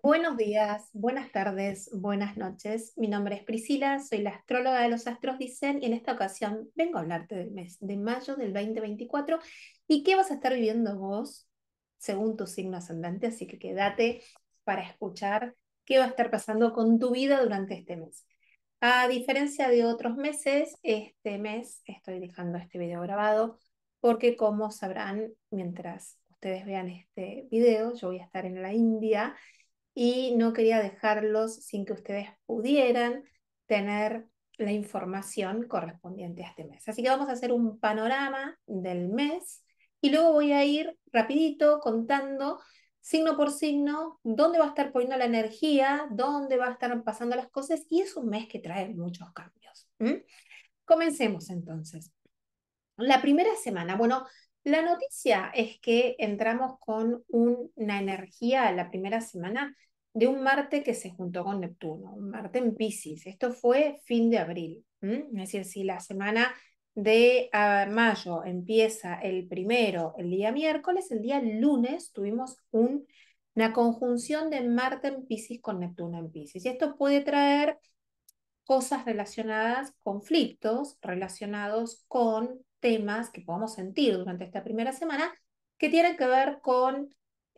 Buenos días, buenas tardes, buenas noches. Mi nombre es Priscila, soy la astróloga de los Astros Dicen y en esta ocasión vengo a hablarte del mes de mayo del 2024 y qué vas a estar viviendo vos según tu signo ascendente, así que quédate para escuchar qué va a estar pasando con tu vida durante este mes. A diferencia de otros meses, este mes estoy dejando este video grabado porque como sabrán, mientras ustedes vean este video, yo voy a estar en la India y no quería dejarlos sin que ustedes pudieran tener la información correspondiente a este mes. Así que vamos a hacer un panorama del mes y luego voy a ir rapidito contando signo por signo dónde va a estar poniendo la energía, dónde va a estar pasando las cosas y es un mes que trae muchos cambios. Comencemos entonces. La primera semana, bueno, la noticia es que entramos con una energía la primera semana de un Marte que se juntó con Neptuno, un Marte en Pisces. Esto fue fin de abril. Es decir, si la semana de ah, mayo empieza el primero, el día miércoles, el día lunes tuvimos una conjunción de Marte en Pisces con Neptuno en Pisces. Y esto puede traer cosas relacionadas, conflictos relacionados con temas que podamos sentir durante esta primera semana que tienen que ver con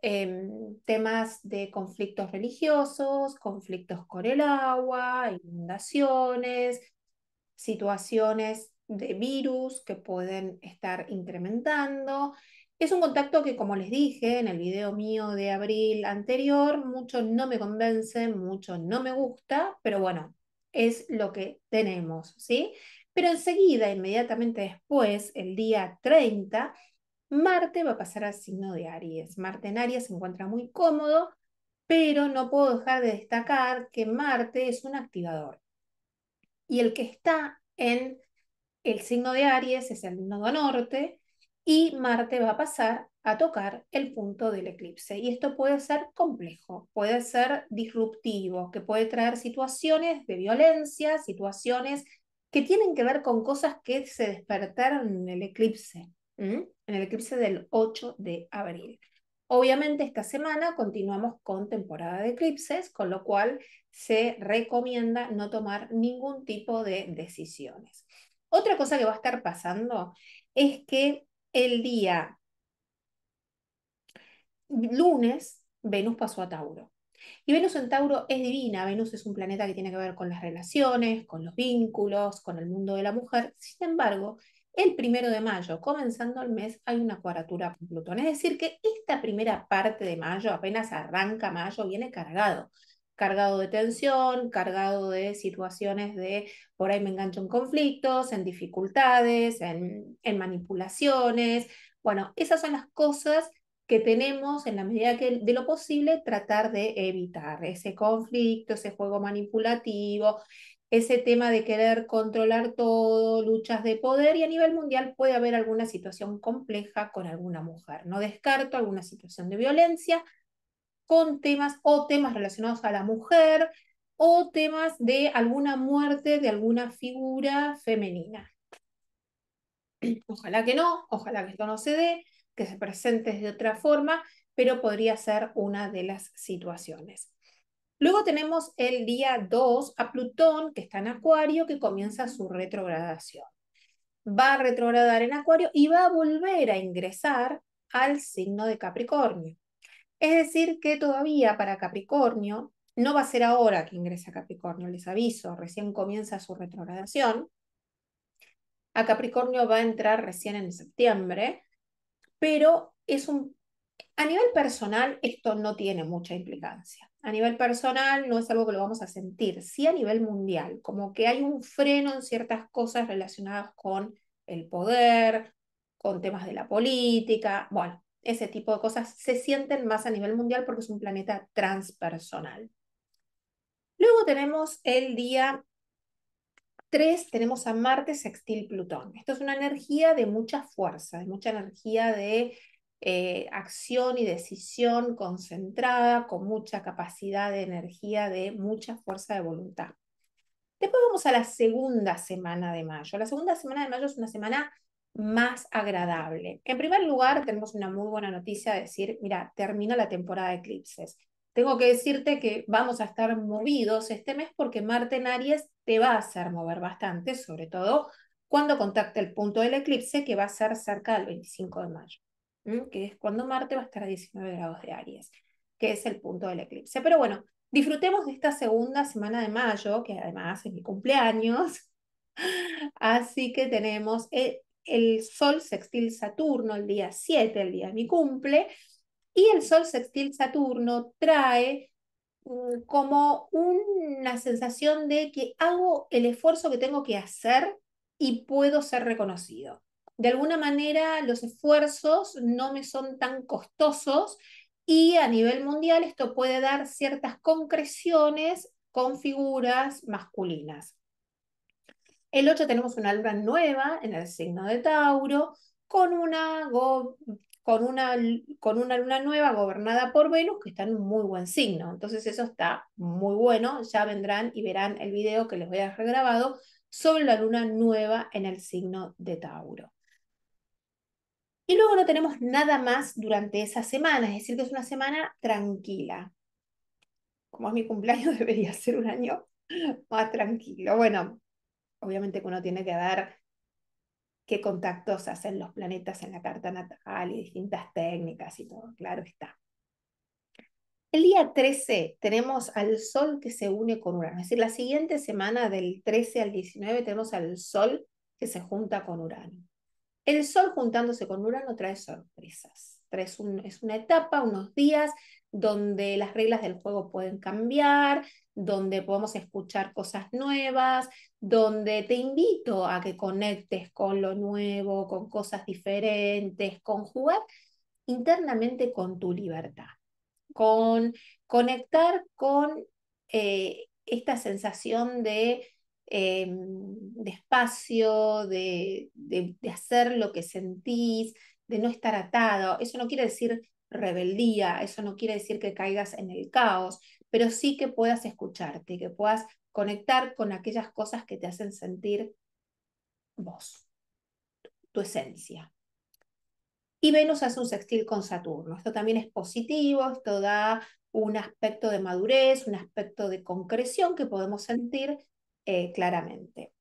em, temas de conflictos religiosos, conflictos con el agua, inundaciones, situaciones de virus que pueden estar incrementando. Es un contacto que, como les dije en el video mío de abril anterior, mucho no me convence, mucho no me gusta, pero bueno, es lo que tenemos, ¿sí? Pero enseguida, inmediatamente después, el día 30, Marte va a pasar al signo de Aries. Marte en Aries se encuentra muy cómodo, pero no puedo dejar de destacar que Marte es un activador. Y el que está en el signo de Aries es el nodo norte y Marte va a pasar a tocar el punto del eclipse. Y esto puede ser complejo, puede ser disruptivo, que puede traer situaciones de violencia, situaciones que tienen que ver con cosas que se despertaron en el eclipse, en el eclipse del 8 de abril. Obviamente esta semana continuamos con temporada de eclipses, con lo cual se recomienda no tomar ningún tipo de decisiones. Otra cosa que va a estar pasando es que el día lunes Venus pasó a Tauro. Y Venus en Tauro es divina, Venus es un planeta que tiene que ver con las relaciones, con los vínculos, con el mundo de la mujer. Sin embargo, el primero de mayo, comenzando el mes, hay una cuadratura con Plutón. Es decir, que esta primera parte de mayo, apenas arranca mayo, viene cargado. Cargado de tensión, cargado de situaciones de por ahí me engancho en conflictos, en dificultades, en, manipulaciones. Bueno, esas son las cosas que tenemos, en la medida de lo posible, tratar de evitar ese conflicto, ese juego manipulativo, ese tema de querer controlar todo, luchas de poder, y a nivel mundial puede haber alguna situación compleja con alguna mujer. No descarto alguna situación de violencia con temas o temas relacionados a la mujer o temas de alguna muerte de alguna figura femenina. Ojalá que no, ojalá que esto no se dé, que se presente de otra forma, pero podría ser una de las situaciones. Luego tenemos el día 2 a Plutón, que está en Acuario, que comienza su retrogradación. Va a retrogradar en Acuario y va a volver a ingresar al signo de Capricornio. Es decir, que todavía para Capricornio, no va a ser ahora que ingresa Capricornio, les aviso, recién comienza su retrogradación. A Capricornio va a entrar recién en septiembre, pero es un... A nivel personal, esto no tiene mucha implicancia. A nivel personal, no es algo que lo vamos a sentir. Sí a nivel mundial, como que hay un freno en ciertas cosas relacionadas con el poder, con temas de la política, bueno, ese tipo de cosas se sienten más a nivel mundial porque es un planeta transpersonal. Luego tenemos el día Tres, tenemos a Marte sextil Plutón. Esto es una energía de mucha fuerza, de mucha energía de eh, acción y decisión concentrada, con mucha capacidad de energía, de mucha fuerza de voluntad. Después vamos a la segunda semana de mayo. La segunda semana de mayo es una semana más agradable. En primer lugar, tenemos una muy buena noticia, decir, mira, termina la temporada de eclipses tengo que decirte que vamos a estar movidos este mes porque Marte en Aries te va a hacer mover bastante, sobre todo cuando contacte el punto del eclipse que va a ser cerca del 25 de mayo, que es cuando Marte va a estar a 19 grados de Aries, que es el punto del eclipse. Pero bueno, disfrutemos de esta segunda semana de mayo, que además es mi cumpleaños, así que tenemos eh, el, Sol sextil Saturno el día 7, el día de mi cumpleaños, y el Sol sextil Saturno trae mm, como una sensación de que hago el esfuerzo que tengo que hacer y puedo ser reconocido. De alguna manera los esfuerzos no me son tan costosos y a nivel mundial esto puede dar ciertas concreciones con figuras masculinas. El 8 tenemos una luna nueva en el signo de Tauro, con una con una, con una luna nueva gobernada por Venus, que está en un muy buen signo. Entonces eso está muy bueno. Ya vendrán y verán el video que les voy a dejar grabado sobre la luna nueva en el signo de Tauro. Y luego no tenemos nada más durante esa semana, es decir, que es una semana tranquila. Como es mi cumpleaños, debería ser un año más tranquilo. Bueno, obviamente que uno tiene que dar qué contactos hacen los planetas en la carta natal y distintas técnicas y todo, claro está. El día 13 tenemos al Sol que se une con Urano, es decir, la siguiente semana del 13 al 19 tenemos al Sol que se junta con Urano. El Sol juntándose con Urano trae sorpresas, es una etapa, unos días donde las reglas del juego pueden cambiar, donde podemos escuchar cosas nuevas, donde te invito a que conectes con lo nuevo, con cosas diferentes, con jugar internamente con tu libertad, con conectar con eh, esta sensación de, eh, espacio, de hacer lo que sentís, de no estar atado. Eso no quiere decir rebeldía, eso no quiere decir que caigas en el caos, pero sí que puedas escucharte, que puedas conectar con aquellas cosas que te hacen sentir vos, tu esencia. Y Venus hace un sextil con Saturno. Esto también es positivo, esto da un aspecto de madurez, un aspecto de concreción que podemos sentir eh, claramente.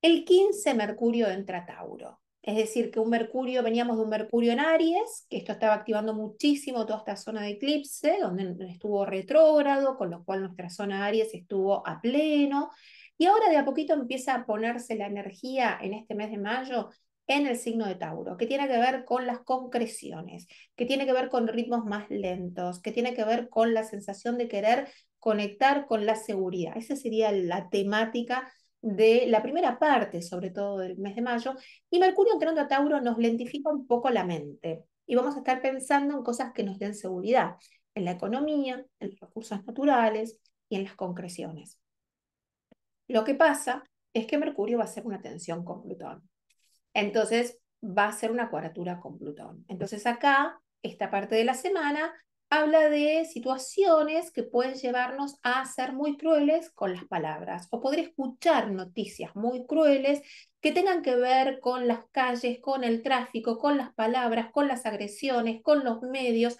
El 15 Mercurio entra a Tauro. Es decir, que un Mercurio, veníamos de un Mercurio en Aries, que esto estaba activando muchísimo toda esta zona de eclipse, donde estuvo retrógrado, con lo cual nuestra zona Aries estuvo a pleno. Y ahora de a poquito empieza a ponerse la energía en este mes de mayo en el signo de Tauro, que tiene que ver con las concreciones, que tiene que ver con ritmos más lentos, que tiene que ver con la sensación de querer conectar con la seguridad. Esa sería la temática de la primera parte, sobre todo del mes de mayo, y Mercurio entrando a Tauro nos lentifica un poco la mente y vamos a estar pensando en cosas que nos den seguridad, en la economía, en los recursos naturales y en las concreciones. Lo que pasa es que Mercurio va a ser una tensión con Plutón. Entonces va a ser una cuadratura con Plutón. Entonces acá, esta parte de la semana, habla de situaciones que pueden llevarnos a ser muy crueles con las palabras o poder escuchar noticias muy crueles que tengan que ver con las calles, con el tráfico, con las palabras, con las agresiones, con los medios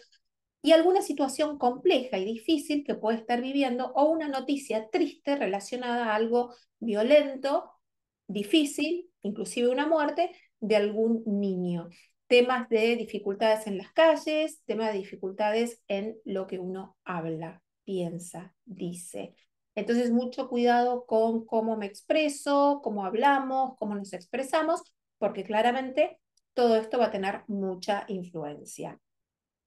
y alguna situación compleja y difícil que puede estar viviendo o una noticia triste relacionada a algo violento, difícil, inclusive una muerte de algún niño temas de dificultades en las calles, temas de dificultades en lo que uno habla, piensa, dice. Entonces, mucho cuidado con cómo me expreso, cómo hablamos, cómo nos expresamos, porque claramente todo esto va a tener mucha influencia.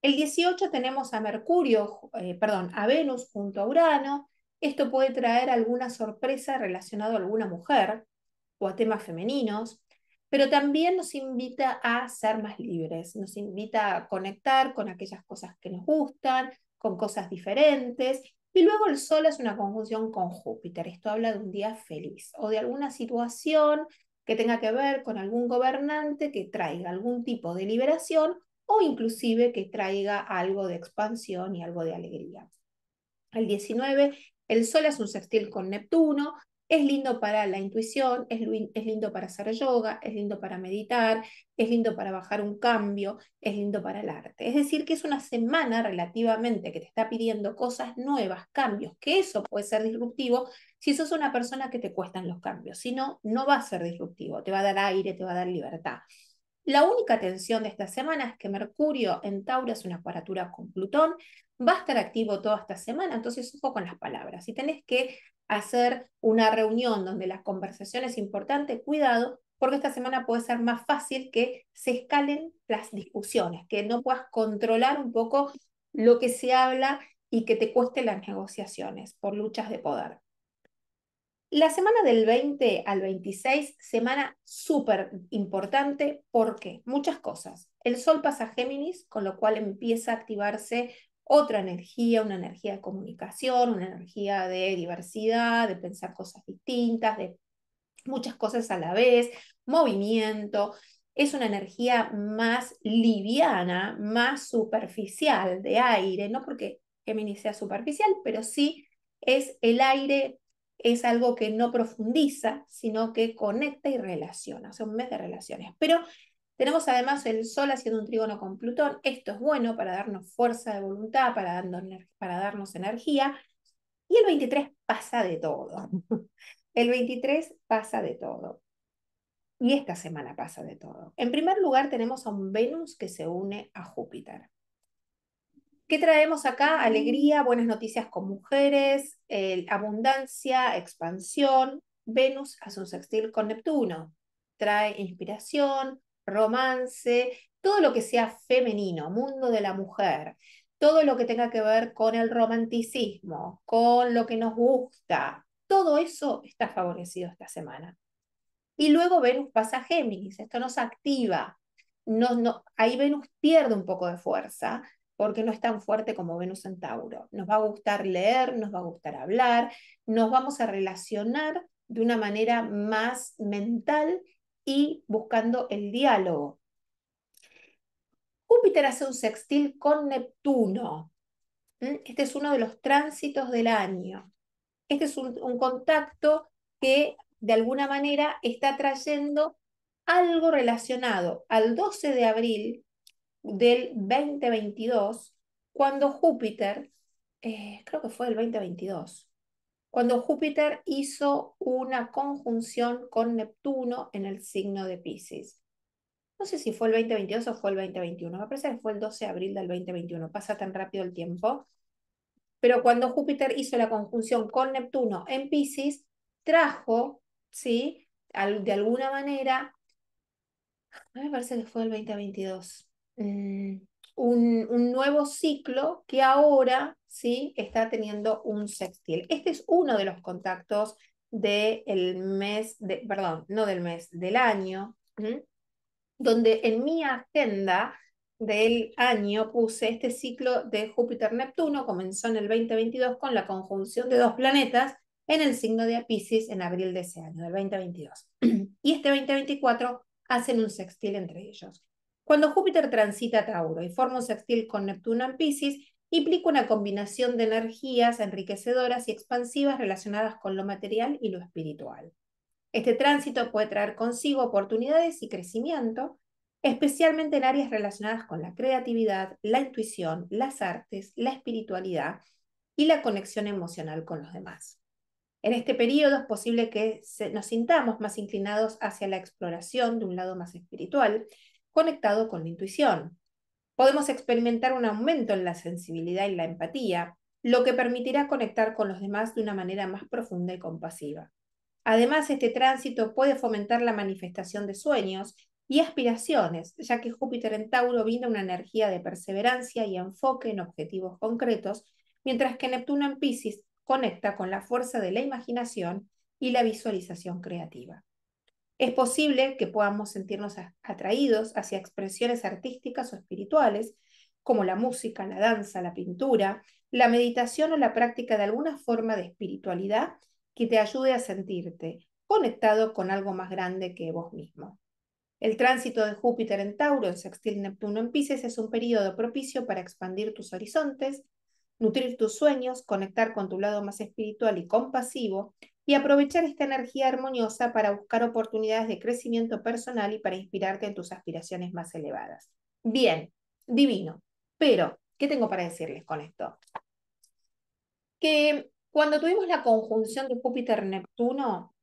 El 18 tenemos a Mercurio, eh, perdón, a Venus junto a Urano. Esto puede traer alguna sorpresa relacionada a alguna mujer o a temas femeninos pero también nos invita a ser más libres, nos invita a conectar con aquellas cosas que nos gustan, con cosas diferentes. Y luego el Sol es una conjunción con Júpiter. Esto habla de un día feliz o de alguna situación que tenga que ver con algún gobernante que traiga algún tipo de liberación o inclusive que traiga algo de expansión y algo de alegría. El 19, el Sol es un sextil con Neptuno, es lindo para la intuición, es, es lindo para hacer yoga, es lindo para meditar, es lindo para bajar un cambio, es lindo para el arte. Es decir, que es una semana relativamente que te está pidiendo cosas nuevas, cambios, que eso puede ser disruptivo si sos una persona que te cuestan los cambios. Si no, no va a ser disruptivo, te va a dar aire, te va a dar libertad. La única tensión de esta semana es que Mercurio en Tauro es una aparatura con Plutón, va a estar activo toda esta semana, entonces ojo con las palabras. Si tenés que hacer una reunión donde la conversación es importante, cuidado, porque esta semana puede ser más fácil que se escalen las discusiones, que no puedas controlar un poco lo que se habla y que te cueste las negociaciones por luchas de poder. La semana del 20 al 26, semana súper importante, porque Muchas cosas. El Sol pasa Géminis, con lo cual empieza a activarse otra energía, una energía de comunicación, una energía de diversidad, de pensar cosas distintas, de muchas cosas a la vez, movimiento. Es una energía más liviana, más superficial de aire, no porque Géminis sea superficial, pero sí es el aire, es algo que no profundiza, sino que conecta y relaciona, o un mes de relaciones. Pero tenemos además el Sol haciendo un trígono con Plutón. Esto es bueno para darnos fuerza de voluntad, para, darnos, energía. Y el 23 pasa de todo. El 23 pasa de todo. Y esta semana pasa de todo. En primer lugar tenemos a un Venus que se une a Júpiter. ¿Qué traemos acá? Alegría, buenas noticias con mujeres, abundancia, expansión. Venus hace un sextil con Neptuno. Trae inspiración, romance, todo lo que sea femenino, mundo de la mujer, todo lo que tenga que ver con el romanticismo, con lo que nos gusta, todo eso está favorecido esta semana. Y luego Venus pasa Géminis, esto nos activa. no, ahí Venus pierde un poco de fuerza porque no es tan fuerte como Venus en Tauro. Nos va a gustar leer, nos va a gustar hablar, nos vamos a relacionar de una manera más mental y buscando el diálogo. Júpiter hace un sextil con Neptuno. ¿Mm? Este es uno de los tránsitos del año. Este es un, contacto que de alguna manera está trayendo algo relacionado al 12 de abril del 2022, cuando Júpiter, eh, creo que fue el 2022, cuando Júpiter hizo una conjunción con Neptuno en el signo de Pisces. No sé si fue el 2022 o fue el 2021, me parece que fue el 12 de abril del 2021, pasa tan rápido el tiempo. Pero cuando Júpiter hizo la conjunción con Neptuno en Pisces, trajo, ¿sí? de alguna manera, me parece que fue el 2022 un, nuevo ciclo que ahora sí está teniendo un sextil. Este es uno de los contactos del mes, de, perdón, no del mes, del año, donde en mi agenda del año puse este ciclo de Júpiter-Neptuno, comenzó en el 2022 con la conjunción de dos planetas en el signo de Pisces en abril de ese año, del 2022. Y este 2024 hacen un sextil entre ellos. Cuando Júpiter transita Tauro y forma un sextil con Neptuno en Pisces, implica una combinación de energías enriquecedoras y expansivas relacionadas con lo material y lo espiritual. Este tránsito puede traer consigo oportunidades y crecimiento, especialmente en áreas relacionadas con la creatividad, la intuición, las artes, la espiritualidad y la conexión emocional con los demás. En este periodo es posible que nos sintamos más inclinados hacia la exploración de un lado más espiritual, conectado con la intuición. Podemos experimentar un aumento en la sensibilidad y la empatía, lo que permitirá conectar con los demás de una manera más profunda y compasiva. Además, este tránsito puede fomentar la manifestación de sueños y aspiraciones, ya que Júpiter en Tauro brinda una energía de perseverancia y enfoque en objetivos concretos, mientras que Neptuno en Pisces conecta con la fuerza de la imaginación y la visualización creativa. Es posible que podamos sentirnos atraídos hacia expresiones artísticas o espirituales, como la música, la danza, la pintura, la meditación o la práctica de alguna forma de espiritualidad que te ayude a sentirte conectado con algo más grande que vos mismo. El tránsito de Júpiter en Tauro en sextil Neptuno en Pisces es un periodo propicio para expandir tus horizontes, nutrir tus sueños, conectar con tu lado más espiritual y compasivo, y aprovechar esta energía armoniosa para buscar oportunidades de crecimiento personal y para inspirarte en tus aspiraciones más elevadas. Bien, divino. Pero, ¿qué tengo para decirles con esto? Que cuando tuvimos la conjunción de Júpiter-Neptuno,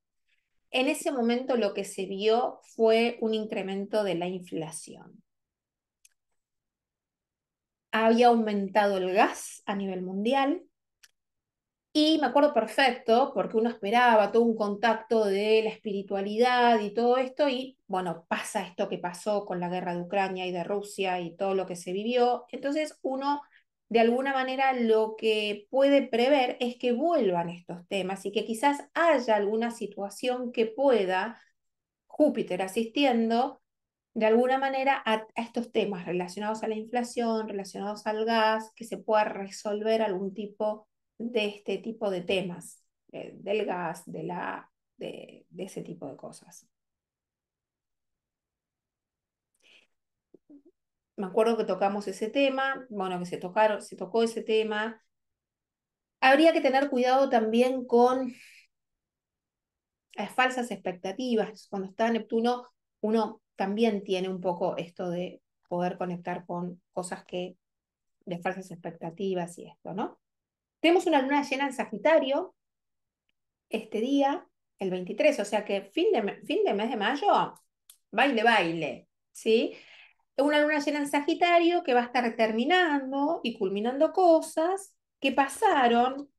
en ese momento lo que se vio fue un incremento de la inflación. Había aumentado el gas a nivel mundial, y me acuerdo perfecto, porque uno esperaba todo un contacto de la espiritualidad y todo esto, y bueno, pasa esto que pasó con la guerra de Ucrania y de Rusia y todo lo que se vivió. Entonces uno, de alguna manera, lo que puede prever es que vuelvan estos temas y que quizás haya alguna situación que pueda Júpiter asistiendo de alguna manera a, estos temas relacionados a la inflación, relacionados al gas, que se pueda resolver algún tipo de este tipo de temas, eh, del gas, de, la, de, ese tipo de cosas. Me acuerdo que tocamos ese tema, bueno, que se, tocaron, se tocó ese tema. Habría que tener cuidado también con las falsas expectativas. Cuando está Neptuno, uno también tiene un poco esto de poder conectar con cosas que de falsas expectativas y esto, ¿no? Tenemos una luna llena en Sagitario este día, el 23, o sea que fin de, fin de mes de mayo, baile, baile, ¿sí? Una luna llena en Sagitario que va a estar terminando y culminando cosas que pasaron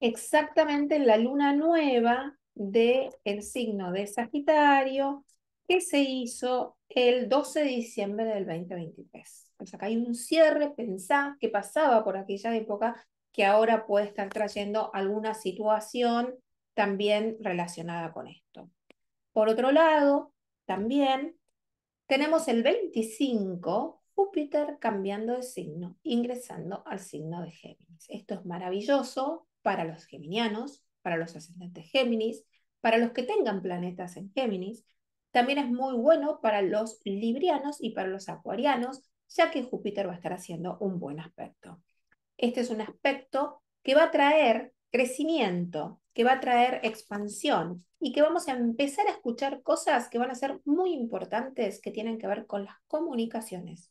exactamente en la luna nueva del signo de Sagitario que se hizo el 12 de diciembre del 2023. Acá hay un cierre, pensá que pasaba por aquella época que ahora puede estar trayendo alguna situación también relacionada con esto. Por otro lado, también tenemos el 25, Júpiter cambiando de signo, ingresando al signo de Géminis. Esto es maravilloso para los geminianos, para los ascendentes Géminis, para los que tengan planetas en Géminis. También es muy bueno para los librianos y para los acuarianos, ya que Júpiter va a estar haciendo un buen aspecto. Este es un aspecto que va a traer crecimiento, que va a traer expansión y que vamos a empezar a escuchar cosas que van a ser muy importantes que tienen que ver con las comunicaciones,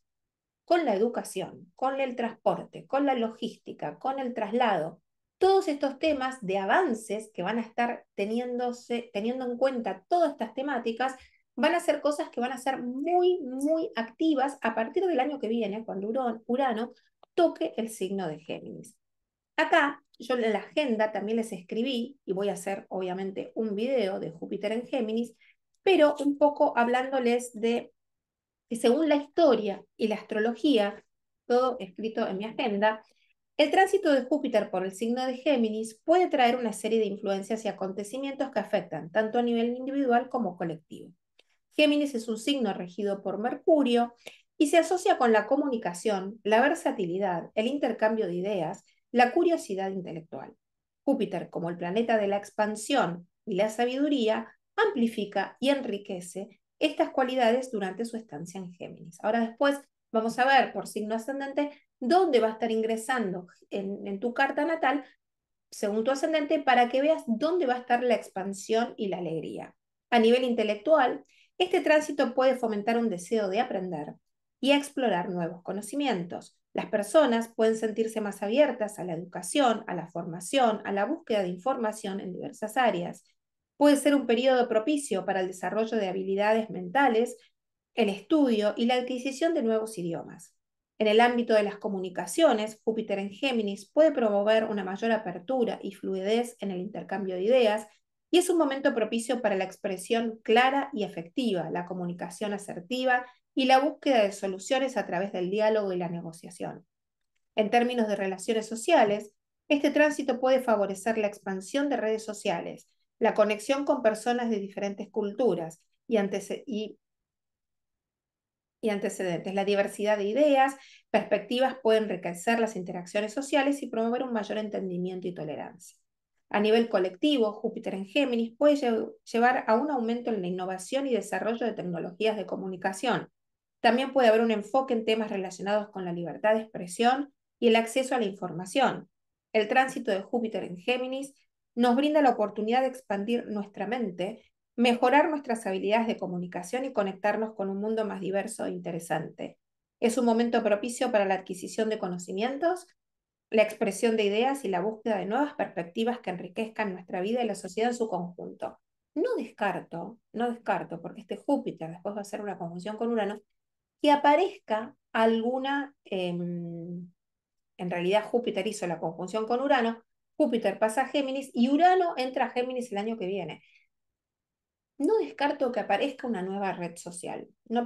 con la educación, con el transporte, con la logística, con el traslado. Todos estos temas de avances que van a estar teniéndose, teniendo en cuenta todas estas temáticas van a ser cosas que van a ser muy, muy activas a partir del año que viene, cuando Urano toque el signo de Géminis. Acá yo en la agenda también les escribí, y voy a hacer obviamente un video de Júpiter en Géminis, pero un poco hablándoles de que según la historia y la astrología, todo escrito en mi agenda, el tránsito de Júpiter por el signo de Géminis puede traer una serie de influencias y acontecimientos que afectan tanto a nivel individual como colectivo. Géminis es un signo regido por Mercurio y se asocia con la comunicación, la versatilidad, el intercambio de ideas, la curiosidad intelectual. Júpiter, como el planeta de la expansión y la sabiduría, amplifica y enriquece estas cualidades durante su estancia en Géminis. Ahora después vamos a ver por signo ascendente dónde va a estar ingresando en, en, tu carta natal, según tu ascendente, para que veas dónde va a estar la expansión y la alegría. A nivel intelectual, este tránsito puede fomentar un deseo de aprender y explorar nuevos conocimientos. Las personas pueden sentirse más abiertas a la educación, a la formación, a la búsqueda de información en diversas áreas. Puede ser un periodo propicio para el desarrollo de habilidades mentales, el estudio y la adquisición de nuevos idiomas. En el ámbito de las comunicaciones, Júpiter en Géminis puede promover una mayor apertura y fluidez en el intercambio de ideas, y es un momento propicio para la expresión clara y efectiva, la comunicación asertiva y la búsqueda de soluciones a través del diálogo y la negociación. En términos de relaciones sociales, este tránsito puede favorecer la expansión de redes sociales, la conexión con personas de diferentes culturas y, y, antecedentes. La diversidad de ideas, perspectivas pueden enriquecer las interacciones sociales y promover un mayor entendimiento y tolerancia. A nivel colectivo, Júpiter en Géminis puede llevar a un aumento en la innovación y desarrollo de tecnologías de comunicación. También puede haber un enfoque en temas relacionados con la libertad de expresión y el acceso a la información. El tránsito de Júpiter en Géminis nos brinda la oportunidad de expandir nuestra mente, mejorar nuestras habilidades de comunicación y conectarnos con un mundo más diverso e interesante. Es un momento propicio para la adquisición de conocimientos la expresión de ideas y la búsqueda de nuevas perspectivas que enriquezcan nuestra vida y la sociedad en su conjunto. No descarto, no descarto, porque este Júpiter después va a ser una conjunción con Urano, que aparezca alguna, em, en realidad Júpiter hizo la conjunción con Urano, Júpiter pasa a Géminis y Urano entra a Géminis el año que viene. No descarto que aparezca una nueva red social, no,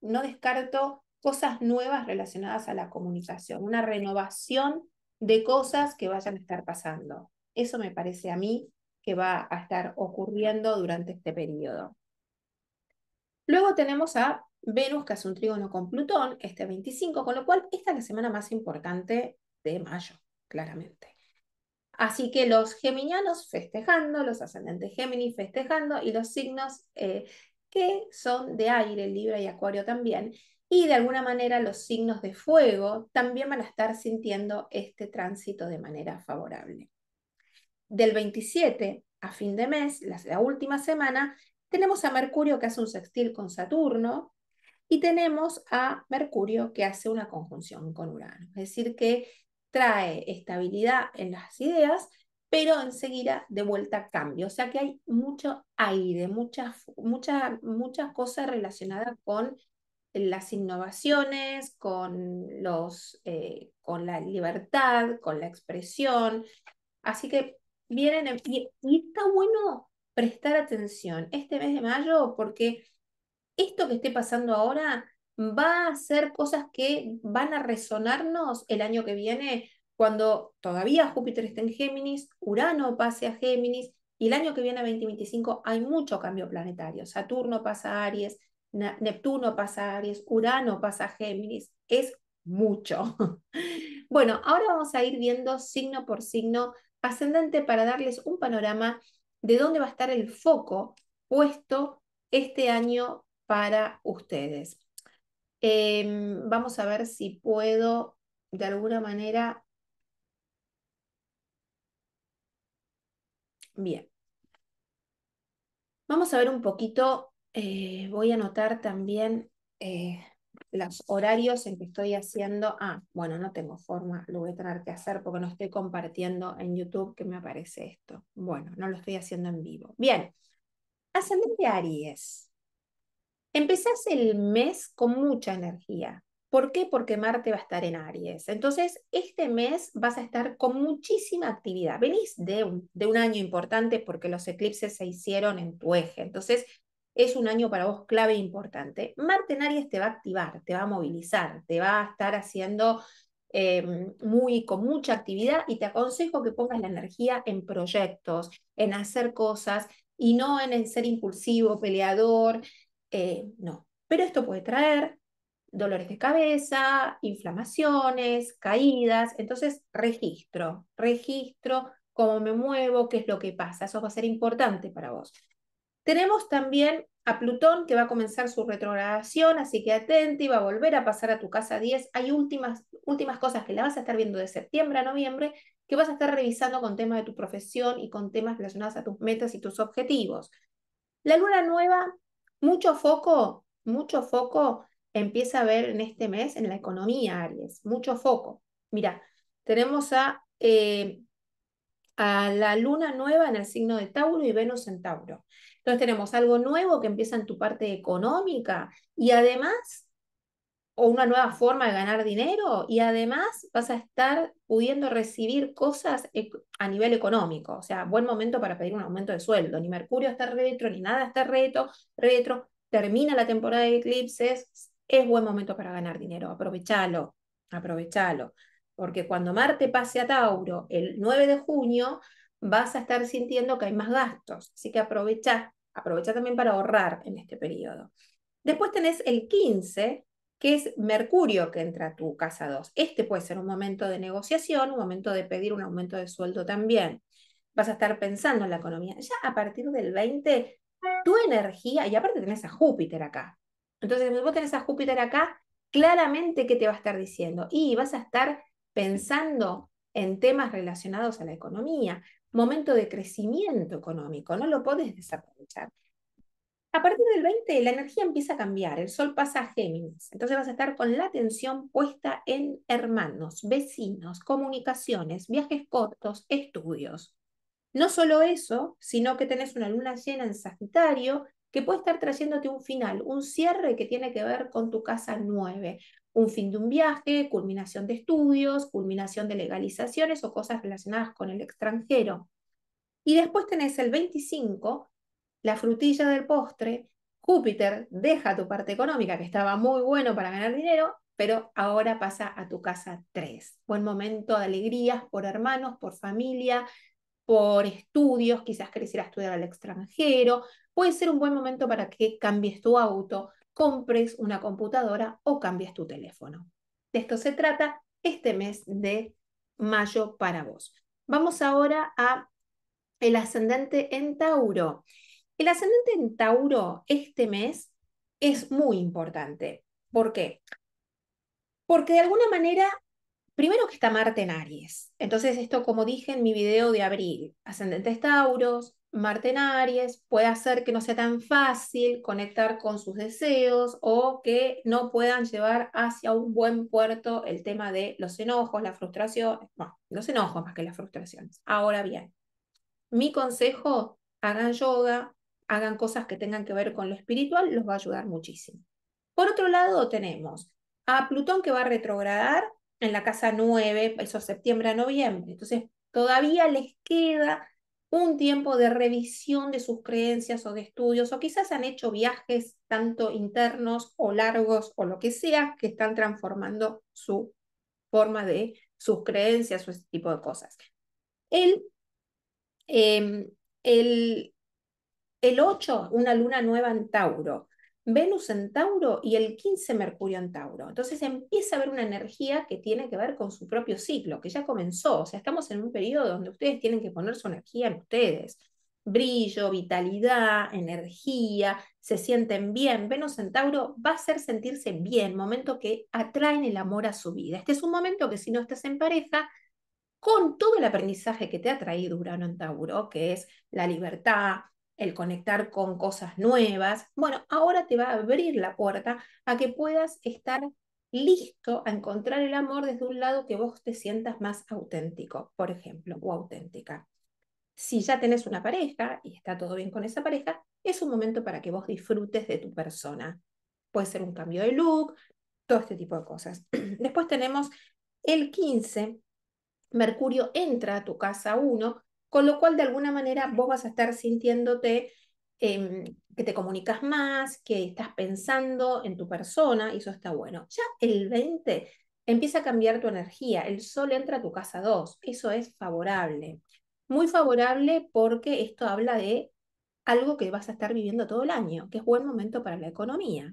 no descarto cosas nuevas relacionadas a la comunicación, una renovación de cosas que vayan a estar pasando. Eso me parece a mí que va a estar ocurriendo durante este periodo. Luego tenemos a Venus, que hace un trígono con Plutón, este 25, con lo cual esta es la semana más importante de mayo, claramente. Así que los geminianos festejando, los ascendentes Géminis festejando y los signos eh, que son de aire, Libra y Acuario también, y de alguna manera los signos de fuego también van a estar sintiendo este tránsito de manera favorable. Del 27 a fin de mes, la, última semana, tenemos a Mercurio que hace un sextil con Saturno y tenemos a Mercurio que hace una conjunción con Urano. Es decir, que trae estabilidad en las ideas, pero enseguida de vuelta cambio. O sea que hay mucho aire, muchas mucha, mucha cosas relacionadas con las innovaciones, con, los, eh, con la libertad, con la expresión. Así que vienen, y, está bueno prestar atención este mes de mayo porque esto que esté pasando ahora va a ser cosas que van a resonarnos el año que viene cuando todavía Júpiter está en Géminis, Urano pase a Géminis y el año que viene, 2025, hay mucho cambio planetario. Saturno pasa a Aries, Neptuno pasa a Aries, Urano pasa a Géminis, es mucho. bueno, ahora vamos a ir viendo signo por signo ascendente para darles un panorama de dónde va a estar el foco puesto este año para ustedes. Em, vamos a ver si puedo de alguna manera... Bien. Vamos a ver un poquito eh, voy a anotar también eh, los horarios en que estoy haciendo. Ah, bueno, no tengo forma, lo voy a tener que hacer porque no estoy compartiendo en YouTube que me aparece esto. Bueno, no lo estoy haciendo en vivo. Bien, ascendente Aries. Empezás el mes con mucha energía. ¿Por qué? Porque Marte va a estar en Aries. Entonces, este mes vas a estar con muchísima actividad. Venís de un, de un año importante porque los eclipses se hicieron en tu eje. Entonces, es un año para vos clave e importante. Marte en Aries te va a activar, te va a movilizar, te va a estar haciendo em, muy, con mucha actividad y te aconsejo que pongas la energía en proyectos, en hacer cosas y no en ser impulsivo, peleador, eh, no. Pero esto puede traer dolores de cabeza, inflamaciones, caídas, entonces registro, registro cómo me muevo, qué es lo que pasa, eso va a ser importante para vos. Tenemos también a Plutón que va a comenzar su retrogradación, así que atente y va a volver a pasar a tu casa 10. Hay últimas, últimas cosas que la vas a estar viendo de septiembre a noviembre que vas a estar revisando con temas de tu profesión y con temas relacionados a tus metas y tus objetivos. La luna nueva, mucho foco, mucho foco empieza a ver en este mes en la economía, Aries, mucho foco. Mira, tenemos a, eh, a la luna nueva en el signo de Tauro y Venus en Tauro. Entonces tenemos algo nuevo que empieza en tu parte económica y además, o una nueva forma de ganar dinero y además vas a estar pudiendo recibir cosas e, a nivel económico. O sea, buen momento para pedir un aumento de sueldo. Ni Mercurio está retro, ni nada está retro, retro. Termina la temporada de eclipses, es buen momento para ganar dinero. Aprovechalo, aprovechalo. Porque cuando Marte pase a Tauro el 9 de junio, vas a estar sintiendo que hay más gastos. Así que aprovecha, aprovecha también para ahorrar en este periodo. Después tenés el 15, que es Mercurio que entra a tu casa 2. Este puede ser un momento de negociación, un momento de pedir un aumento de sueldo también. Vas a estar pensando en la economía. Ya a partir del 20, tu energía, y aparte tenés a Júpiter acá. Entonces, si vos tenés a Júpiter acá, claramente, ¿qué te va a estar diciendo? Y vas a estar pensando en temas relacionados a la economía momento de crecimiento económico, no lo podés desaprovechar. A partir del 20, la energía empieza a cambiar, el sol pasa a Géminis, entonces vas a estar con la atención puesta en hermanos, vecinos, comunicaciones, viajes cortos, estudios. No solo eso, sino que tenés una luna llena en Sagitario que puede estar trayéndote un final, un cierre que tiene que ver con tu casa 9, un fin de un viaje, culminación de estudios, culminación de legalizaciones o cosas relacionadas con el extranjero. Y después tenés el 25, la frutilla del postre, Júpiter deja tu parte económica, que estaba muy bueno para ganar dinero, pero ahora pasa a tu casa 3. Buen momento de alegrías por hermanos, por familia, por estudios, quizás querés ir estudiar al extranjero. Puede ser un buen momento para que cambies tu auto, compres una computadora o cambias tu teléfono. De esto se trata este mes de mayo para vos. Vamos ahora a el ascendente en Tauro. El ascendente en Tauro este mes es muy importante. ¿Por qué? Porque de alguna manera, primero que está Marte en Aries. Entonces esto, como dije en mi video de abril, ascendentes Tauros, martenarias, puede hacer que no sea tan fácil conectar con sus deseos o que no puedan llevar hacia un buen puerto el tema de los enojos, las frustraciones, bueno, los enojos más que las frustraciones. Ahora bien, mi consejo, hagan yoga, hagan cosas que tengan que ver con lo espiritual, los va a ayudar muchísimo. Por otro lado, tenemos a Plutón que va a retrogradar en la casa 9, eso septiembre a noviembre. Entonces, todavía les queda un tiempo de revisión de sus creencias o de estudios, o quizás han hecho viajes tanto internos o largos o lo que sea, que están transformando su forma de sus creencias o ese tipo de cosas. El, em, el, el 8, una luna nueva en Tauro, Venus en Tauro y el 15 Mercurio en Tauro. Entonces empieza a haber una energía que tiene que ver con su propio ciclo, que ya comenzó. O sea, estamos en un periodo donde ustedes tienen que poner su energía en ustedes. Brillo, vitalidad, energía, se sienten bien. Venus en Tauro va a hacer sentirse bien, momento que atraen el amor a su vida. Este es un momento que si no estás en pareja, con todo el aprendizaje que te ha traído Urano en Tauro, que es la libertad, el conectar con cosas nuevas, bueno, ahora te va a abrir la puerta a que puedas estar listo a encontrar el amor desde un lado que vos te sientas más auténtico, por ejemplo, o auténtica. Si ya tenés una pareja y está todo bien con esa pareja, es un momento para que vos disfrutes de tu persona. Puede ser un cambio de look, todo este tipo de cosas. Después tenemos el 15, Mercurio entra a tu casa 1 con lo cual de alguna manera vos vas a estar sintiéndote em, que te comunicas más, que estás pensando en tu persona y eso está bueno. Ya el 20 empieza a cambiar tu energía, el sol entra a tu casa 2, eso es favorable. Muy favorable porque esto habla de algo que vas a estar viviendo todo el año, que es buen momento para la economía.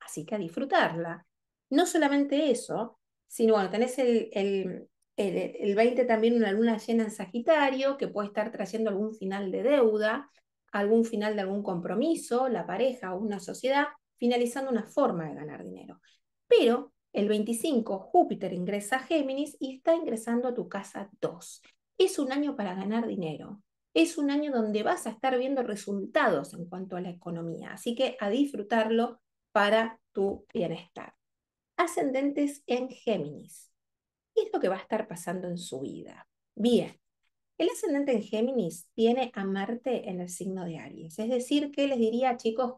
Así que a disfrutarla. No solamente eso, sino bueno, tenés el el, 20 también una luna llena en Sagitario, que puede estar trayendo algún final de deuda, algún final de algún compromiso, la pareja o una sociedad, finalizando una forma de ganar dinero. Pero el 25 Júpiter ingresa a Géminis y está ingresando a tu casa 2. Es un año para ganar dinero. Es un año donde vas a estar viendo resultados en cuanto a la economía. Así que a disfrutarlo para tu bienestar. Ascendentes en Géminis y es lo que va a estar pasando en su vida? Bien, el ascendente en Géminis tiene a Marte en el signo de Aries. Es decir, que les diría, chicos,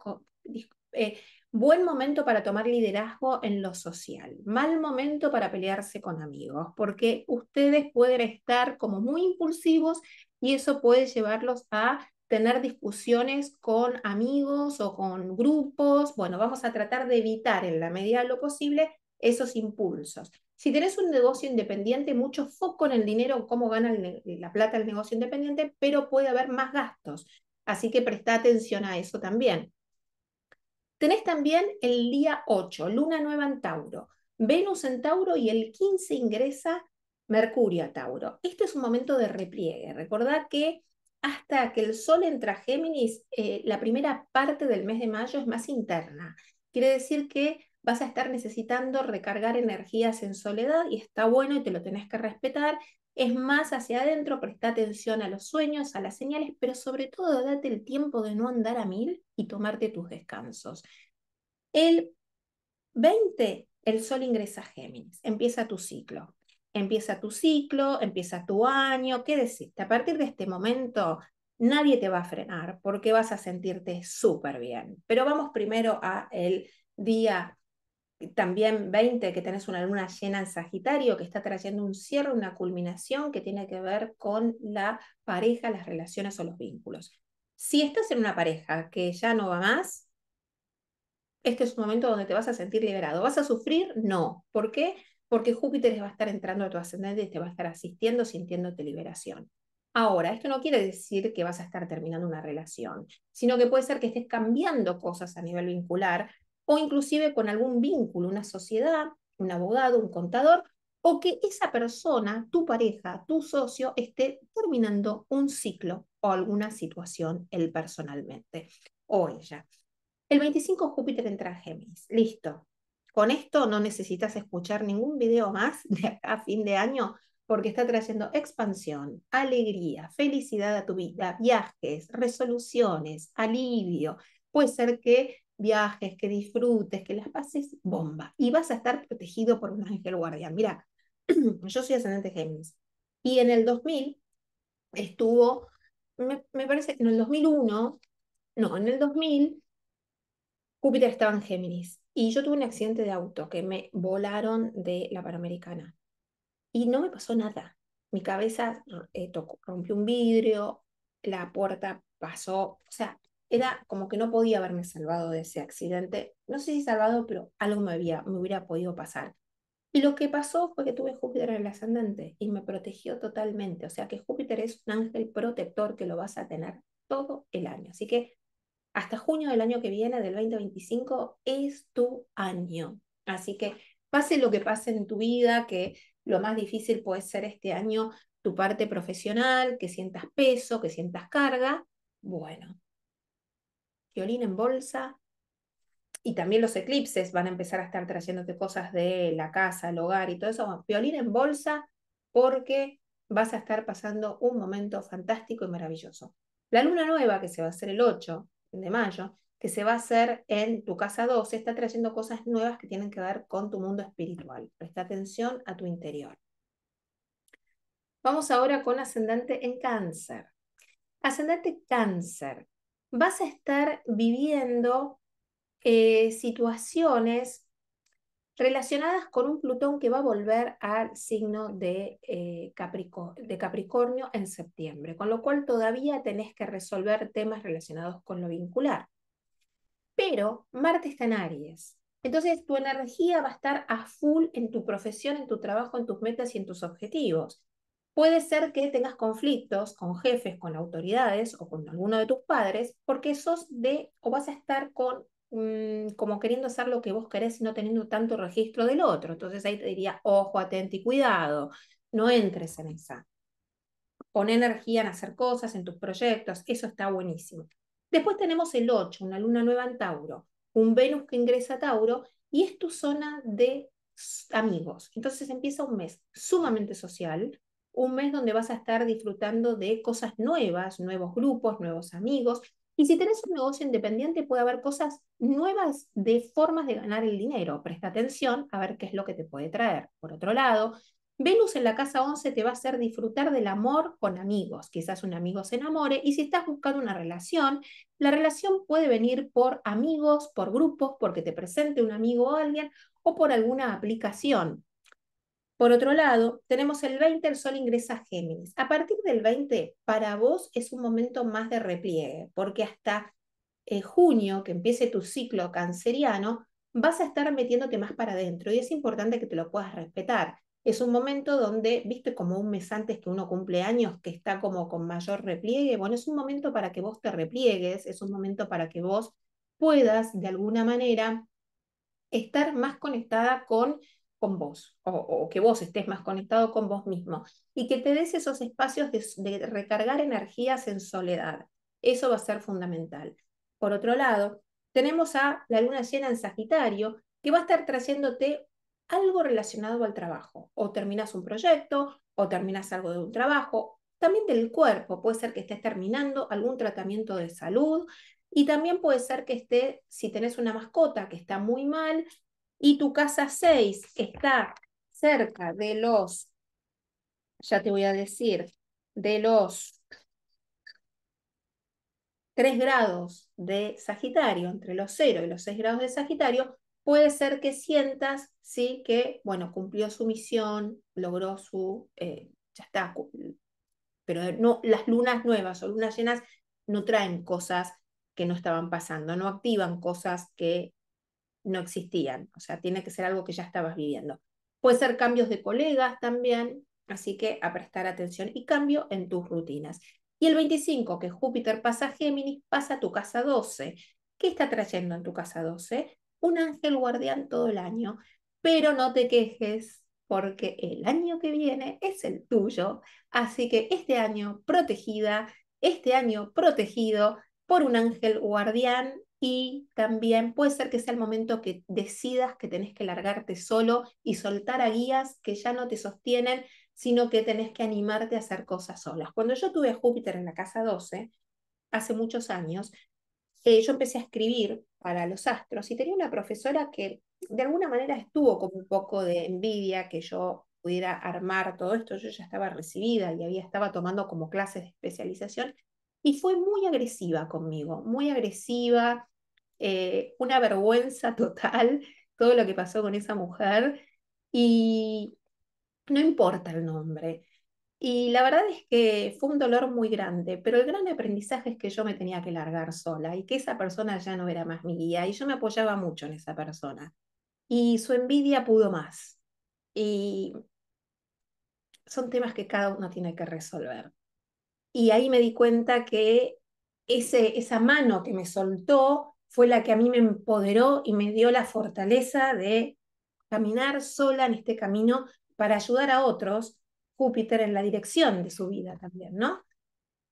eh, buen momento para tomar liderazgo en lo social, mal momento para pelearse con amigos, porque ustedes pueden estar como muy impulsivos y eso puede llevarlos a tener discusiones con amigos o con grupos. Bueno, vamos a tratar de evitar en la medida de lo posible esos impulsos. Si tenés un negocio independiente, mucho foco en el dinero, cómo gana la plata el negocio independiente, pero puede haber más gastos. Así que presta atención a eso también. Tenés también el día 8, luna nueva en Tauro, Venus en Tauro y el 15 ingresa Mercurio a Tauro. Este es un momento de repliegue. Recordad que hasta que el Sol entra a Géminis, eh, la primera parte del mes de mayo es más interna. Quiere decir que vas a estar necesitando recargar energías en soledad y está bueno y te lo tenés que respetar. Es más hacia adentro, presta atención a los sueños, a las señales, pero sobre todo date el tiempo de no andar a mil y tomarte tus descansos. El 20, el sol ingresa a Géminis, empieza tu ciclo. Empieza tu ciclo, empieza tu año, ¿qué decís? A partir de este momento nadie te va a frenar porque vas a sentirte súper bien. Pero vamos primero a el día también 20, que tenés una luna llena en Sagitario, que está trayendo un cierre, una culminación que tiene que ver con la pareja, las relaciones o los vínculos. Si estás en una pareja que ya no va más, este es un momento donde te vas a sentir liberado. ¿Vas a sufrir? No. ¿Por qué? Porque Júpiter va a estar entrando a tu ascendente y te va a estar asistiendo, sintiéndote liberación. Ahora, esto no quiere decir que vas a estar terminando una relación, sino que puede ser que estés cambiando cosas a nivel vincular o inclusive con algún vínculo, una sociedad, un abogado, un contador, o que esa persona, tu pareja, tu socio, esté terminando un ciclo o alguna situación él personalmente o ella. El 25 Júpiter entra a Géminis. Listo. Con esto no necesitas escuchar ningún video más de a fin de año porque está trayendo expansión, alegría, felicidad a tu vida, viajes, resoluciones, alivio. Puede ser que viajes, que disfrutes, que las pases bomba. Y vas a estar protegido por un ángel guardián. Mira, yo soy ascendente Géminis. Y en el 2000 estuvo, me, parece que en el 2001, no, en el 2000 Júpiter estaba en Géminis. Y yo tuve un accidente de auto que me volaron de la Panamericana. Y no me pasó nada. Mi cabeza eh, tocó, rompió un vidrio, la puerta pasó, o sea, era como que no podía haberme salvado de ese accidente. No sé si salvado, pero algo me, había, me hubiera podido pasar. Y lo que pasó fue que tuve Júpiter en el ascendente y me protegió totalmente. O sea que Júpiter es un ángel protector que lo vas a tener todo el año. Así que hasta junio del año que viene, del 2025, es tu año. Así que pase lo que pase en tu vida, que lo más difícil puede ser este año tu parte profesional, que sientas peso, que sientas carga. Bueno, violín en bolsa. Y también los eclipses van a empezar a estar trayéndote cosas de la casa, el hogar y todo eso. Violín en bolsa porque vas a estar pasando un momento fantástico y maravilloso. La luna nueva, que se va a hacer el 8 de mayo, que se va a hacer en tu casa 12, está trayendo cosas nuevas que tienen que ver con tu mundo espiritual. Presta atención a tu interior. Vamos ahora con ascendente en cáncer. Ascendente cáncer vas a estar viviendo eh, situaciones relacionadas con un Plutón que va a volver al signo de, eh, de Capricornio en septiembre, con lo cual todavía tenés que resolver temas relacionados con lo vincular. Pero Marte está en Aries, entonces tu energía va a estar a full en tu profesión, en tu trabajo, en tus metas y en tus objetivos. Puede ser que tengas conflictos con jefes, con autoridades o con alguno de tus padres porque sos de o vas a estar con mm, como queriendo hacer lo que vos querés y no teniendo tanto registro del otro. Entonces ahí te diría, ojo, atento y cuidado, no entres en esa. Pon energía en hacer cosas, en tus proyectos, eso está buenísimo. Después tenemos el 8, una luna nueva en Tauro, un Venus que ingresa a Tauro y es tu zona de amigos. Entonces empieza un mes sumamente social, un mes donde vas a estar disfrutando de cosas nuevas, nuevos grupos, nuevos amigos. Y si tenés un negocio independiente, puede haber cosas nuevas de formas de ganar el dinero. Presta atención a ver qué es lo que te puede traer. Por otro lado, Venus en la casa 11 te va a hacer disfrutar del amor con amigos. Quizás un amigo se enamore y si estás buscando una relación, la relación puede venir por amigos, por grupos, porque te presente un amigo o alguien o por alguna aplicación. Por otro lado, tenemos el 20, el Sol ingresa a Géminis. A partir del 20, para vos es un momento más de repliegue, porque hasta eh, junio, que empiece tu ciclo canceriano, vas a estar metiéndote más para adentro y es importante que te lo puedas respetar. Es un momento donde, viste, como un mes antes que uno cumple años, que está como con mayor repliegue, bueno, es un momento para que vos te repliegues, es un momento para que vos puedas, de alguna manera, estar más conectada con vos o, que vos estés más conectado con vos mismo y que te des esos espacios de, recargar energías en soledad. Eso va a ser fundamental. Por otro lado, tenemos a la luna llena en Sagitario que va a estar trayéndote algo relacionado al trabajo. O terminas un proyecto, o terminas algo de un trabajo, también del cuerpo. Puede ser que estés terminando algún tratamiento de salud y también puede ser que esté, si tenés una mascota que está muy mal, y tu casa 6 está cerca de los, ya te voy a decir, de los 3 grados de Sagitario, entre los 0 y los 6 grados de Sagitario, puede ser que sientas ¿sí? que, bueno, cumplió su misión, logró su, eh, ya está, pero no, las lunas nuevas o lunas llenas no traen cosas que no estaban pasando, no activan cosas que no existían. O sea, tiene que ser algo que ya estabas viviendo. Puede ser cambios de colegas también, así que a prestar atención y cambio en tus rutinas. Y el 25, que Júpiter pasa a Géminis, pasa a tu casa 12. ¿Qué está trayendo en tu casa 12? Un ángel guardián todo el año, pero no te quejes porque el año que viene es el tuyo, así que este año protegida, este año protegido por un ángel guardián y también puede ser que sea el momento que decidas que tenés que largarte solo y soltar a guías que ya no te sostienen, sino que tenés que animarte a hacer cosas solas. Cuando yo tuve Júpiter en la casa 12, hace muchos años, eh, yo empecé a escribir para los astros y tenía una profesora que de alguna manera estuvo con un poco de envidia que yo pudiera armar todo esto. Yo ya estaba recibida y había estaba tomando como clases de especialización y fue muy agresiva conmigo, muy agresiva, eh, una vergüenza total todo lo que pasó con esa mujer. Y no importa el nombre. Y la verdad es que fue un dolor muy grande, pero el gran aprendizaje es que yo me tenía que largar sola y que esa persona ya no era más mi guía y yo me apoyaba mucho en esa persona. Y su envidia pudo más. Y son temas que cada uno tiene que resolver y ahí me di cuenta que ese, esa mano que me soltó fue la que a mí me empoderó y me dio la fortaleza de caminar sola en este camino para ayudar a otros, Júpiter en la dirección de su vida también, ¿no?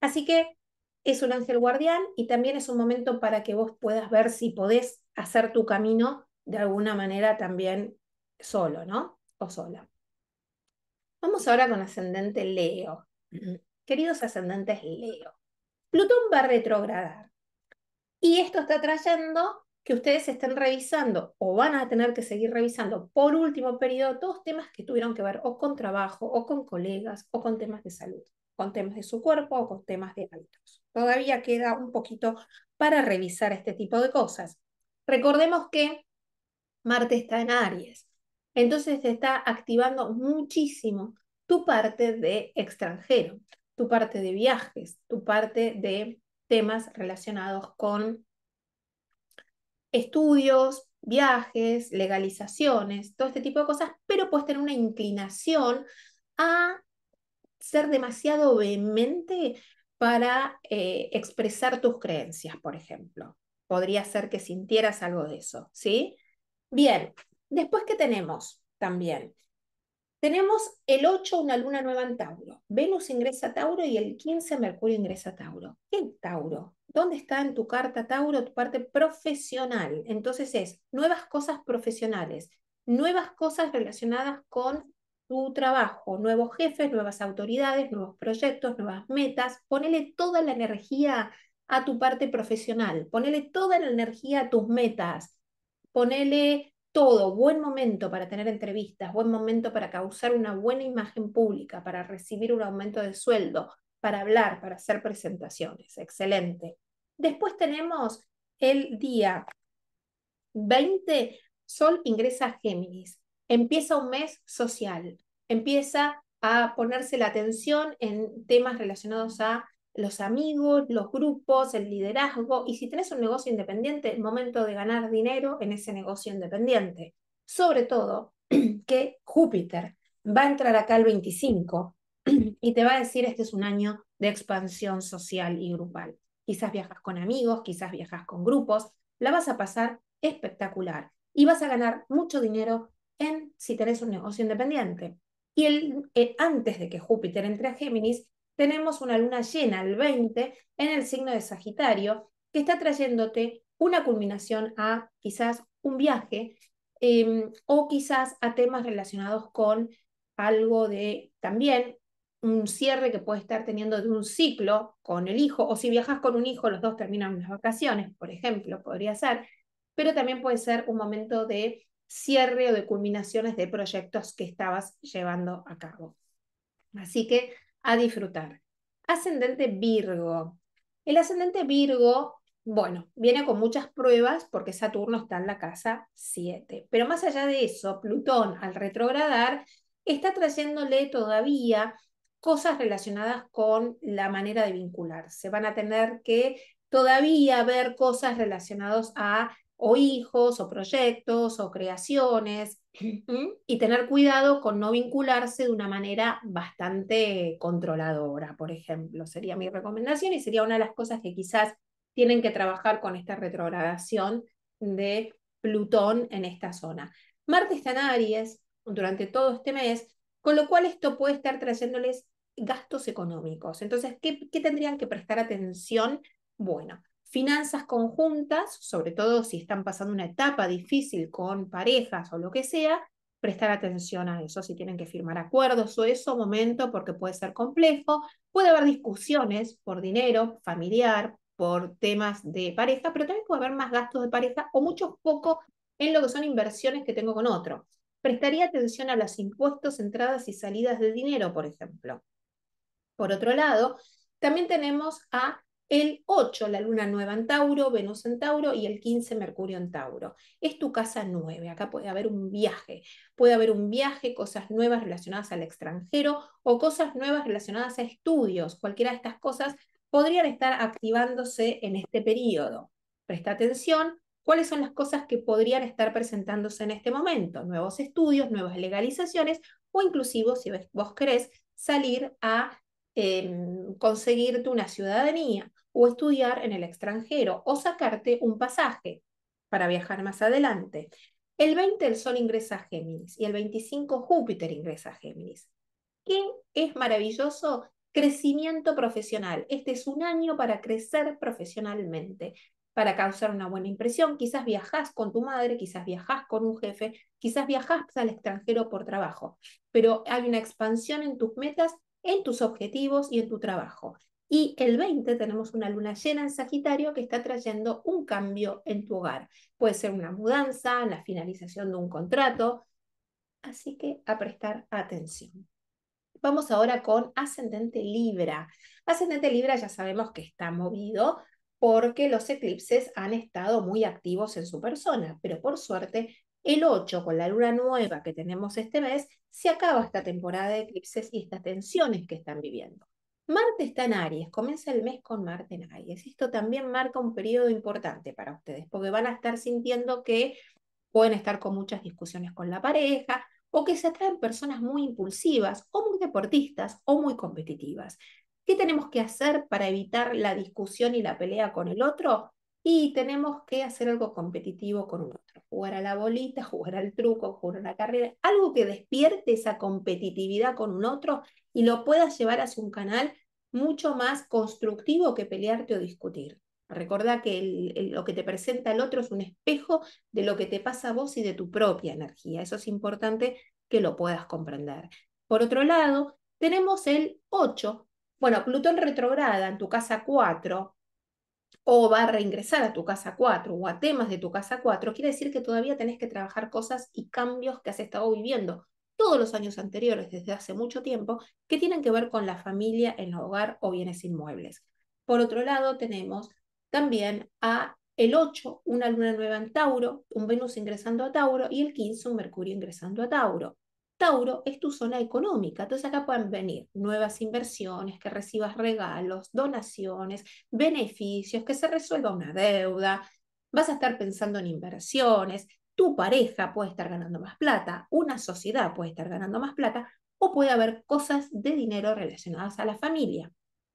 Así que es un ángel guardián y también es un momento para que vos puedas ver si podés hacer tu camino de alguna manera también solo, ¿no? O sola. Vamos ahora con ascendente Leo. Queridos ascendentes Leo, Plutón va a retrogradar. Y esto está trayendo que ustedes estén revisando o van a tener que seguir revisando por último periodo todos temas que tuvieron que ver o con trabajo o con colegas o con temas de salud, con temas de su cuerpo o con temas de hábitos. Todavía queda un poquito para revisar este tipo de cosas. Recordemos que Marte está en Aries, entonces está activando muchísimo tu parte de extranjero tu parte de viajes, tu parte de temas relacionados con estudios, viajes, legalizaciones, todo este tipo de cosas, pero puedes tener una inclinación a ser demasiado vehemente para eh, expresar tus creencias, por ejemplo. Podría ser que sintieras algo de eso, ¿sí? Bien, después que tenemos también tenemos el 8, una luna nueva en Tauro. Venus ingresa a Tauro y el 15, Mercurio ingresa a Tauro. ¿Qué es Tauro? ¿Dónde está en tu carta Tauro tu parte profesional? Entonces es nuevas cosas profesionales, nuevas cosas relacionadas con tu trabajo, nuevos jefes, nuevas autoridades, nuevos proyectos, nuevas metas. Ponele toda la energía a tu parte profesional, ponele toda la energía a tus metas, ponele todo, buen momento para tener entrevistas, buen momento para causar una buena imagen pública, para recibir un aumento de sueldo, para hablar, para hacer presentaciones. Excelente. Después tenemos el día 20, Sol ingresa a Géminis. Empieza un mes social, empieza a ponerse la atención en temas relacionados a los amigos, los grupos, el liderazgo y si tenés un negocio independiente, el momento de ganar dinero en ese negocio independiente. Sobre todo que Júpiter va a entrar acá el 25 y te va a decir este es un año de expansión social y grupal. Quizás viajas con amigos, quizás viajas con grupos, la vas a pasar espectacular y vas a ganar mucho dinero en si tenés un negocio independiente. Y el, eh, antes de que Júpiter entre a Géminis, tenemos una luna llena, el 20, en el signo de Sagitario, que está trayéndote una culminación a quizás un viaje em, o quizás a temas relacionados con algo de también un cierre que puede estar teniendo de un ciclo con el hijo, o si viajas con un hijo, los dos terminan unas vacaciones, por ejemplo, podría ser, pero también puede ser un momento de cierre o de culminaciones de proyectos que estabas llevando a cabo. Así que a disfrutar. Ascendente Virgo. El ascendente Virgo, bueno, viene con muchas pruebas porque Saturno está en la casa 7, pero más allá de eso, Plutón al retrogradar está trayéndole todavía cosas relacionadas con la manera de vincularse. Van a tener que todavía ver cosas relacionadas a o hijos o proyectos o creaciones, y tener cuidado con no vincularse de una manera bastante controladora, por ejemplo, sería mi recomendación y sería una de las cosas que quizás tienen que trabajar con esta retrogradación de Plutón en esta zona. Marte está en Aries durante todo este mes, con lo cual esto puede estar trayéndoles gastos económicos. Entonces, ¿qué, tendrían que prestar atención? Bueno, finanzas conjuntas, sobre todo si están pasando una etapa difícil con parejas o lo que sea, prestar atención a eso, si tienen que firmar acuerdos o eso, momento, porque puede ser complejo, puede haber discusiones por dinero, familiar, por temas de pareja, pero también puede haber más gastos de pareja o mucho poco en lo que son inversiones que tengo con otro. Prestaría atención a los impuestos, entradas y salidas de dinero, por ejemplo. Por otro lado, también tenemos a el 8, la luna nueva en Tauro, Venus en Tauro y el 15, Mercurio en Tauro. Es tu casa 9. Acá puede haber un viaje. Puede haber un viaje, cosas nuevas relacionadas al extranjero o cosas nuevas relacionadas a estudios. Cualquiera de estas cosas podrían estar activándose en este periodo. Presta atención. ¿Cuáles son las cosas que podrían estar presentándose en este momento? Nuevos estudios, nuevas legalizaciones o inclusive, si vos querés, salir a conseguirte una ciudadanía o estudiar en el extranjero o sacarte un pasaje para viajar más adelante. El 20 el Sol ingresa a Géminis y el 25 Júpiter ingresa a Géminis. ¿Qué es maravilloso? Crecimiento profesional. Este es un año para crecer profesionalmente, para causar una buena impresión. Quizás viajas con tu madre, quizás viajas con un jefe, quizás viajas al extranjero por trabajo, pero hay una expansión en tus metas en tus objetivos y en tu trabajo. Y el 20 tenemos una luna llena en Sagitario que está trayendo un cambio en tu hogar. Puede ser una mudanza, la finalización de un contrato. Así que a prestar atención. Vamos ahora con ascendente Libra. Ascendente Libra ya sabemos que está movido porque los eclipses han estado muy activos en su persona, pero por suerte el 8 con la luna nueva que tenemos este mes se acaba esta temporada de eclipses y estas tensiones que están viviendo. Marte está en Aries, comienza el mes con Marte en Aries. Esto también marca un periodo importante para ustedes, porque van a estar sintiendo que pueden estar con muchas discusiones con la pareja o que se atraen personas muy impulsivas o muy deportistas o muy competitivas. ¿Qué tenemos que hacer para evitar la discusión y la pelea con el otro? y tenemos que hacer algo competitivo con un otro. Jugar a la bolita, jugar al truco, jugar a la carrera, algo que despierte esa competitividad con un otro y lo puedas llevar hacia un canal mucho más constructivo que pelearte o discutir. Recordá que lo que te presenta el otro es un espejo de lo que te pasa a vos y de tu propia energía. Eso es importante que lo puedas comprender. Por otro lado, tenemos el 8. Bueno, Plutón retrograda en tu casa 4, o va a reingresar a tu casa 4 o a temas de tu casa 4, quiere decir que todavía tenés que trabajar cosas y cambios que has estado viviendo todos los años anteriores desde hace mucho tiempo que tienen que ver con la familia, el hogar o bienes inmuebles. Por otro lado, tenemos también a el 8, una luna nueva en Tauro, un Venus ingresando a Tauro y el 15, un Mercurio ingresando a Tauro. Tauro es tu zona económica, entonces acá pueden venir nuevas inversiones, que recibas regalos, donaciones, beneficios, que se resuelva una deuda, vas a estar pensando en inversiones, tu pareja puede estar ganando más plata, una sociedad puede estar ganando más plata o puede haber cosas de dinero relacionadas a la familia.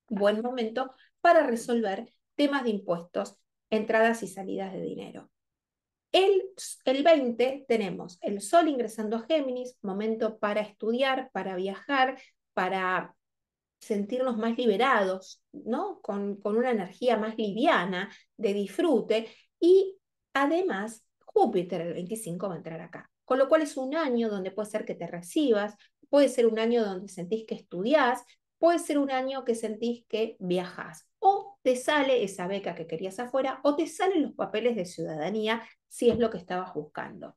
Buen momento para resolver temas de impuestos, entradas y salidas de dinero. El, el 20 tenemos el Sol ingresando a Géminis, momento para estudiar, para viajar, para sentirnos más liberados, ¿no? Con, con, una energía más liviana, de disfrute, y además Júpiter el 25 va a entrar acá. Con lo cual es un año donde puede ser que te recibas, puede ser un año donde sentís que estudiás, puede ser un año que sentís que viajás o te sale esa beca que querías afuera o te salen los papeles de ciudadanía si es lo que estabas buscando.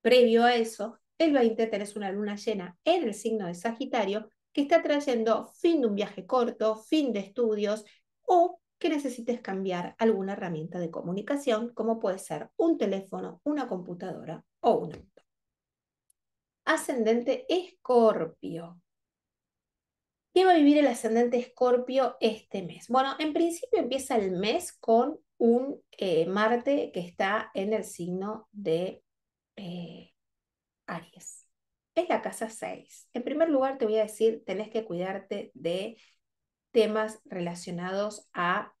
Previo a eso, el 20 tenés una luna llena en el signo de Sagitario que está trayendo fin de un viaje corto, fin de estudios o que necesites cambiar alguna herramienta de comunicación como puede ser un teléfono, una computadora o un auto. Ascendente Escorpio va a vivir el ascendente escorpio este mes? Bueno, en principio empieza el mes con un eh, Marte que está en el signo de eh, Aries. Es la casa 6. En primer lugar, te voy a decir, tenés que cuidarte de temas relacionados a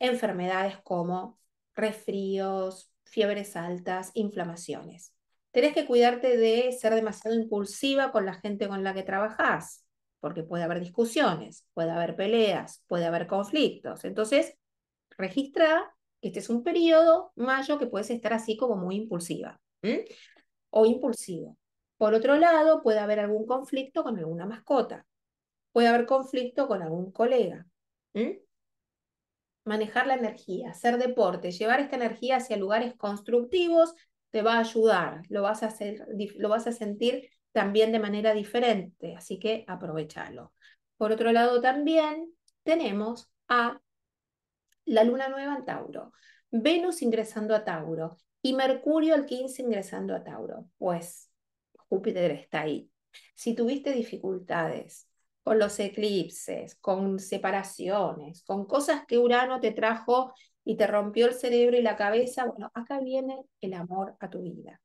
enfermedades como resfríos, fiebres altas, inflamaciones. Tenés que cuidarte de ser demasiado impulsiva con la gente con la que trabajas porque puede haber discusiones, puede haber peleas, puede haber conflictos. Entonces, registra que este es un periodo, mayo, que puedes estar así como muy impulsiva o impulsivo. Por otro lado, puede haber algún conflicto con alguna mascota, puede haber conflicto con algún colega. Manejar la energía, hacer deporte, llevar esta energía hacia lugares constructivos te va a ayudar, lo vas a, hacer, lo vas a sentir también de manera diferente, así que aprovechalo. Por otro lado, también tenemos a la luna nueva en Tauro, Venus ingresando a Tauro y Mercurio el 15 ingresando a Tauro. Pues Júpiter está ahí. Si tuviste dificultades con los eclipses, con separaciones, con cosas que Urano te trajo y te rompió el cerebro y la cabeza, bueno, acá viene el amor a tu vida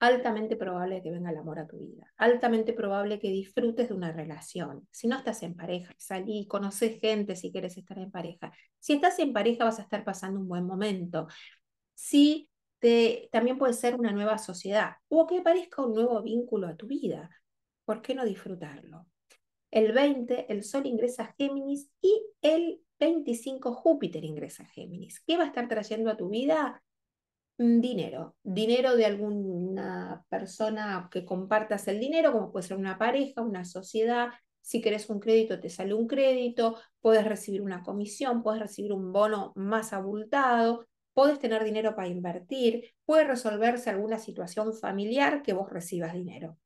altamente probable que venga el amor a tu vida, altamente probable que disfrutes de una relación. Si no estás en pareja, salí, conoces gente si quieres estar en pareja. Si estás en pareja vas a estar pasando un buen momento. Si te, también puede ser una nueva sociedad o que aparezca un nuevo vínculo a tu vida. ¿Por qué no disfrutarlo? El 20, el Sol ingresa a Géminis y el 25, Júpiter ingresa a Géminis. ¿Qué va a estar trayendo a tu vida? dinero, dinero de alguna persona que compartas el dinero, como puede ser una pareja, una sociedad, si querés un crédito te sale un crédito, puedes recibir una comisión, puedes recibir un bono más abultado, puedes tener dinero para invertir, puede resolverse alguna situación familiar que vos recibas dinero.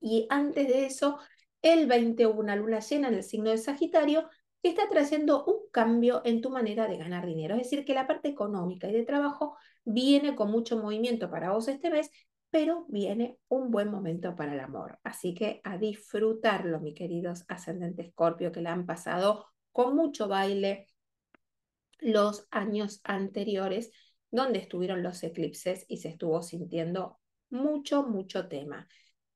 Y antes de eso, el una luna llena en el signo de Sagitario que está trayendo un cambio en tu manera de ganar dinero. Es decir, que la parte económica y de trabajo viene con mucho movimiento para vos este mes, pero viene un buen momento para el amor. Así que a disfrutarlo, mis queridos ascendentes Escorpio, que la han pasado con mucho baile los años anteriores, donde estuvieron los eclipses y se estuvo sintiendo mucho, mucho tema.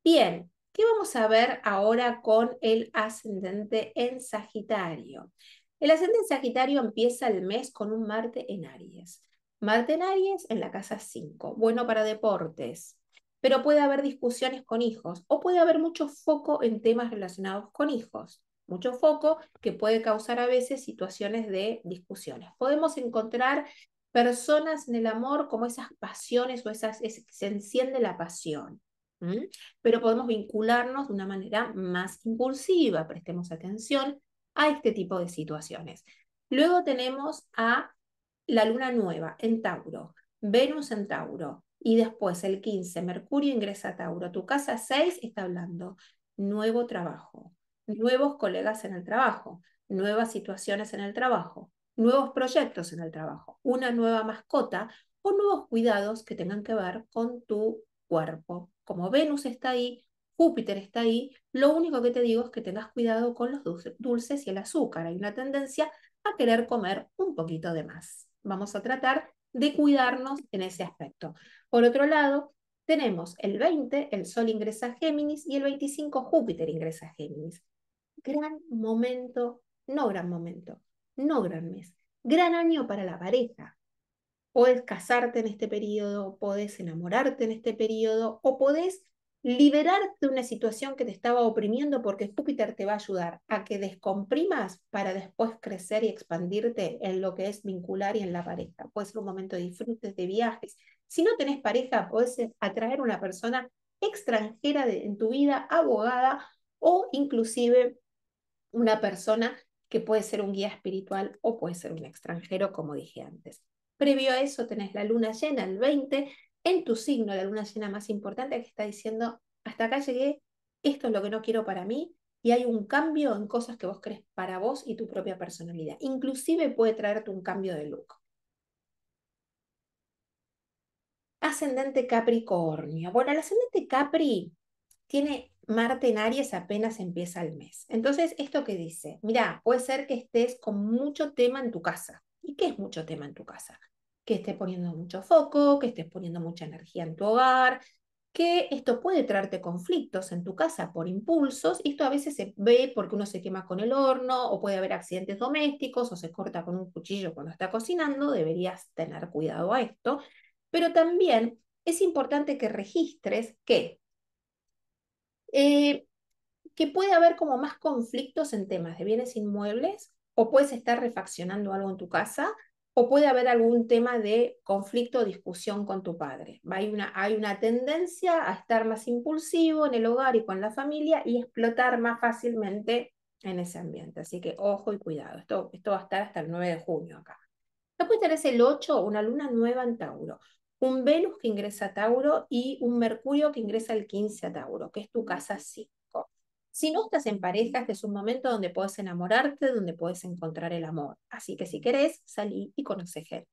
Bien, ¿Qué vamos a ver ahora con el ascendente en Sagitario? El ascendente en Sagitario empieza el mes con un Marte en Aries. Marte en Aries en la casa 5, bueno para deportes, pero puede haber discusiones con hijos o puede haber mucho foco en temas relacionados con hijos, mucho foco que puede causar a veces situaciones de discusiones. Podemos encontrar personas en el amor como esas pasiones o esas, se enciende la pasión. Pero podemos vincularnos de una manera más impulsiva, prestemos atención a este tipo de situaciones. Luego tenemos a la luna nueva en Tauro, Venus en Tauro, y después el 15, Mercurio ingresa a Tauro. Tu casa 6 está hablando nuevo trabajo, nuevos colegas en el trabajo, nuevas situaciones en el trabajo, nuevos proyectos en el trabajo, una nueva mascota o nuevos cuidados que tengan que ver con tu cuerpo como Venus está ahí, Júpiter está ahí, lo único que te digo es que tengas cuidado con los dulces y el azúcar. Hay una tendencia a querer comer un poquito de más. Vamos a tratar de cuidarnos en ese aspecto. Por otro lado, tenemos el 20, el Sol ingresa a Géminis, y el 25, Júpiter ingresa a Géminis. Gran momento, no gran momento, no gran mes. Gran año para la pareja, podés casarte en este periodo, podés enamorarte en este periodo o podés liberarte de una situación que te estaba oprimiendo porque Júpiter te va a ayudar a que descomprimas para después crecer y expandirte en lo que es vincular y en la pareja. Puede ser un momento de disfrutes, de viajes. Si no tenés pareja, puedes eh, atraer una persona extranjera en tu vida, abogada o inclusive una persona que puede ser un guía espiritual o puede ser un extranjero, como dije antes. Previo a eso tenés la luna llena, el 20, en tu signo, la luna llena más importante que está diciendo, hasta acá llegué, esto es lo que no quiero para mí, y hay un cambio en cosas que vos crees para vos y tu propia personalidad. Inclusive puede traerte un cambio de look. Ascendente Capricornio. Bueno, el ascendente Capri tiene Marte en Aries apenas empieza el mes. Entonces, ¿esto que dice? mira, puede ser que estés con mucho tema en tu casa. ¿Y qué es mucho tema en tu casa? que estés poniendo mucho foco, que estés poniendo mucha energía en tu hogar, que esto puede traerte conflictos en tu casa por impulsos, y esto a veces se ve porque uno se quema con el horno, o puede haber accidentes domésticos, o se corta con un cuchillo cuando está cocinando, deberías tener cuidado a esto, pero también es importante que registres que, eh, que puede haber como más conflictos en temas de bienes inmuebles, o puedes estar refaccionando algo en tu casa, o puede haber algún tema de conflicto o discusión con tu padre. Hay una, hay una tendencia a estar más impulsivo en el hogar y con la familia y explotar más fácilmente en ese ambiente. Así que ojo y cuidado. Esto, esto va a estar hasta el 9 de junio acá. Después tenés el 8, una luna nueva en Tauro. Un Venus que ingresa a Tauro y un Mercurio que ingresa el 15 a Tauro, que es tu casa sí si no estás en pareja, este es un momento donde puedes enamorarte, donde puedes encontrar el amor. Así que si querés, salí y conoce gente.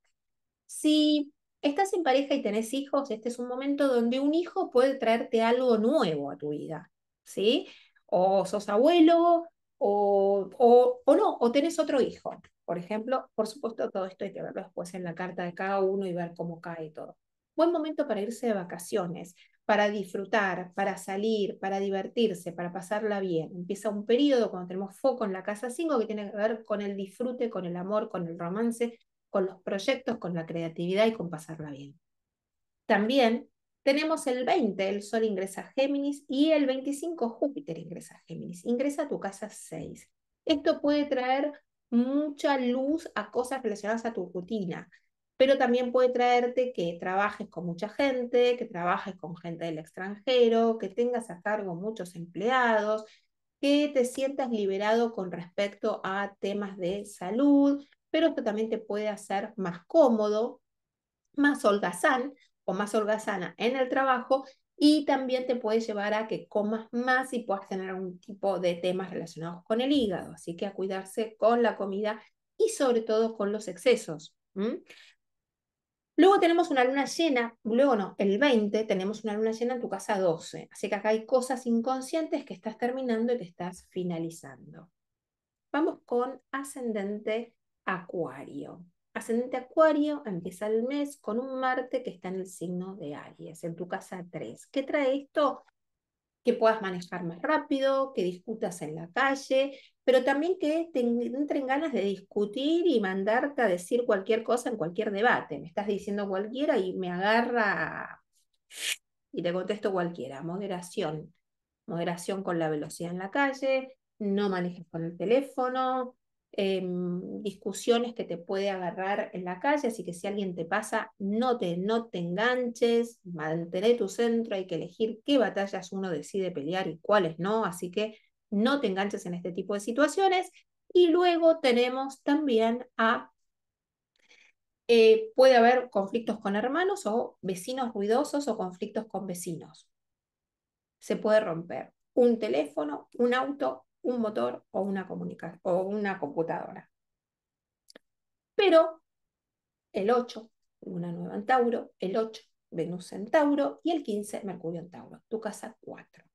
Si estás en pareja y tenés hijos, este es un momento donde un hijo puede traerte algo nuevo a tu vida, ¿sí? O sos abuelo, o, o no, o tenés otro hijo. Por ejemplo, por supuesto, todo esto hay que verlo después en la carta de cada uno y ver cómo cae todo buen momento para irse de vacaciones, para disfrutar, para salir, para divertirse, para pasarla bien. Empieza un periodo cuando tenemos foco en la casa 5 que tiene que ver con el disfrute, con el amor, con el romance, con los proyectos, con la creatividad y con pasarla bien. También tenemos el 20, el Sol ingresa a Géminis, y el 25, Júpiter ingresa a Géminis. Ingresa a tu casa 6. Esto puede traer mucha luz a cosas relacionadas a tu rutina, pero también puede traerte que trabajes con mucha gente, que trabajes con gente del extranjero, que tengas a cargo muchos empleados, que te sientas liberado con respecto a temas de salud, pero esto también te puede hacer más cómodo, más holgazán o más holgazana en el trabajo y también te puede llevar a que comas más y puedas tener algún tipo de temas relacionados con el hígado, así que a cuidarse con la comida y sobre todo con los excesos. Luego tenemos una luna llena, luego no, el 20 tenemos una luna llena en tu casa 12. Así que acá hay cosas inconscientes que estás terminando y que estás finalizando. Vamos con ascendente acuario. Ascendente acuario empieza el mes con un Marte que está en el signo de Aries, en tu casa 3. ¿Qué trae esto? Que puedas manejar más rápido, que discutas en la calle, pero también que te entren ganas de discutir y mandarte a decir cualquier cosa en cualquier debate. Me estás diciendo cualquiera y me agarra y te contesto cualquiera. Moderación. Moderación con la velocidad en la calle, no manejes con el teléfono, em, discusiones que te puede agarrar en la calle, así que si alguien te pasa, no te, no te enganches, Mantener tu centro, hay que elegir qué batallas uno decide pelear y cuáles no, así que no te enganches en este tipo de situaciones. Y luego tenemos también a, eh, puede haber conflictos con hermanos o vecinos ruidosos o conflictos con vecinos. Se puede romper un teléfono, un auto, un motor o una, o una computadora. Pero el 8, una nueva en Tauro, el 8, Venus en Tauro y el 15, Mercurio en Tauro, tu casa 4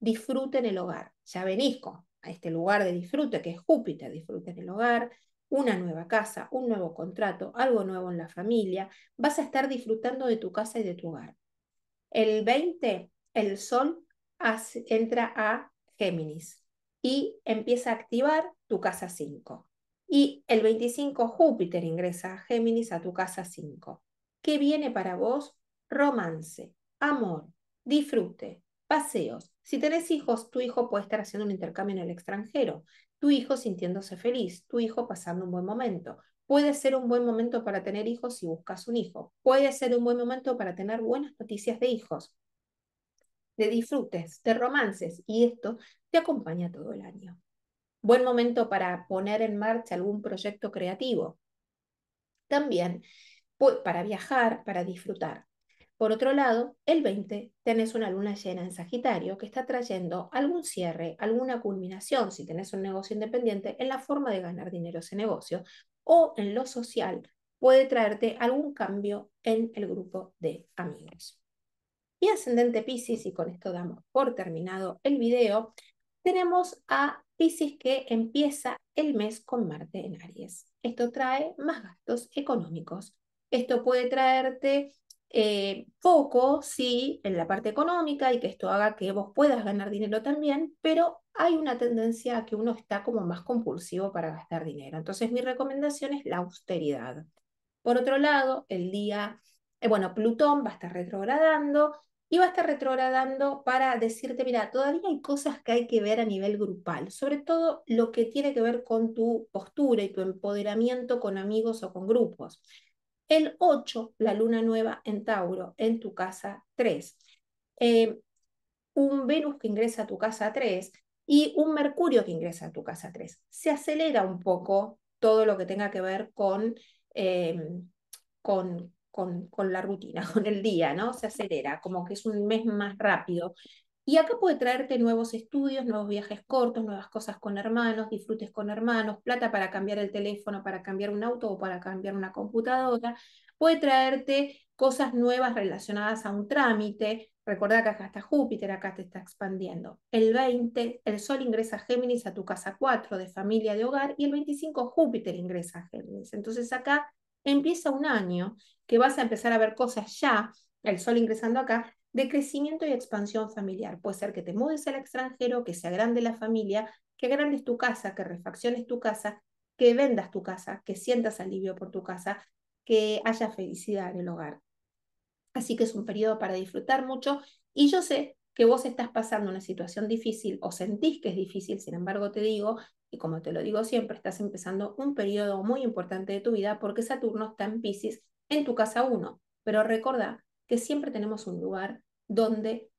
disfruten el hogar. Ya venís a este lugar de disfrute que es Júpiter, disfruten el hogar, una nueva casa, un nuevo contrato, algo nuevo en la familia, vas a estar disfrutando de tu casa y de tu hogar. El 20, el Sol entra a Géminis y empieza a activar tu casa 5. Y el 25, Júpiter ingresa a Géminis a tu casa 5. ¿Qué viene para vos? Romance, amor, disfrute, paseos, si tenés hijos, tu hijo puede estar haciendo un intercambio en el extranjero, tu hijo sintiéndose feliz, tu hijo pasando un buen momento. Puede ser un buen momento para tener hijos si buscas un hijo. Puede ser un buen momento para tener buenas noticias de hijos, de disfrutes, de romances, y esto te acompaña todo el año. Buen momento para poner en marcha algún proyecto creativo. También para viajar, para disfrutar. Por otro lado, el 20 tenés una luna llena en Sagitario que está trayendo algún cierre, alguna culminación, si tenés un negocio independiente, en la forma de ganar dinero ese negocio o en lo social, puede traerte algún cambio en el grupo de amigos. Y ascendente Pisces, y con esto damos por terminado el video, tenemos a Pisces que empieza el mes con Marte en Aries. Esto trae más gastos económicos. Esto puede traerte poco, eh, sí, en la parte económica y que esto haga que vos puedas ganar dinero también, pero hay una tendencia a que uno está como más compulsivo para gastar dinero. Entonces mi recomendación es la austeridad. Por otro lado, el día, eh, bueno, Plutón va a estar retrogradando y va a estar retrogradando para decirte, mira, todavía hay cosas que hay que ver a nivel grupal, sobre todo lo que tiene que ver con tu postura y tu empoderamiento con amigos o con grupos. El 8, la luna nueva en Tauro, en tu casa 3. Eh, un Venus que ingresa a tu casa 3 y un Mercurio que ingresa a tu casa 3. Se acelera un poco todo lo que tenga que ver con, em, con, con, la rutina, con el día, ¿no? Se acelera, como que es un mes más rápido. Y acá puede traerte nuevos estudios, nuevos viajes cortos, nuevas cosas con hermanos, disfrutes con hermanos, plata para cambiar el teléfono, para cambiar un auto o para cambiar una computadora. Puede traerte cosas nuevas relacionadas a un trámite. Recordá que acá está Júpiter, acá te está expandiendo. El 20, el Sol ingresa a Géminis a tu casa 4 de familia de hogar y el 25 Júpiter ingresa a Géminis. Entonces acá empieza un año que vas a empezar a ver cosas ya, el Sol ingresando acá, de crecimiento y expansión familiar. Puede ser que te mudes al extranjero, que se agrande la familia, que agrandes tu casa, que refacciones tu casa, que vendas tu casa, que sientas alivio por tu casa, que haya felicidad en el hogar. Así que es un periodo para disfrutar mucho y yo sé que vos estás pasando una situación difícil o sentís que es difícil, sin embargo te digo, y como te lo digo siempre, estás empezando un periodo muy importante de tu vida porque Saturno está en Pisces en tu casa 1, pero recuerda que siempre tenemos un lugar donde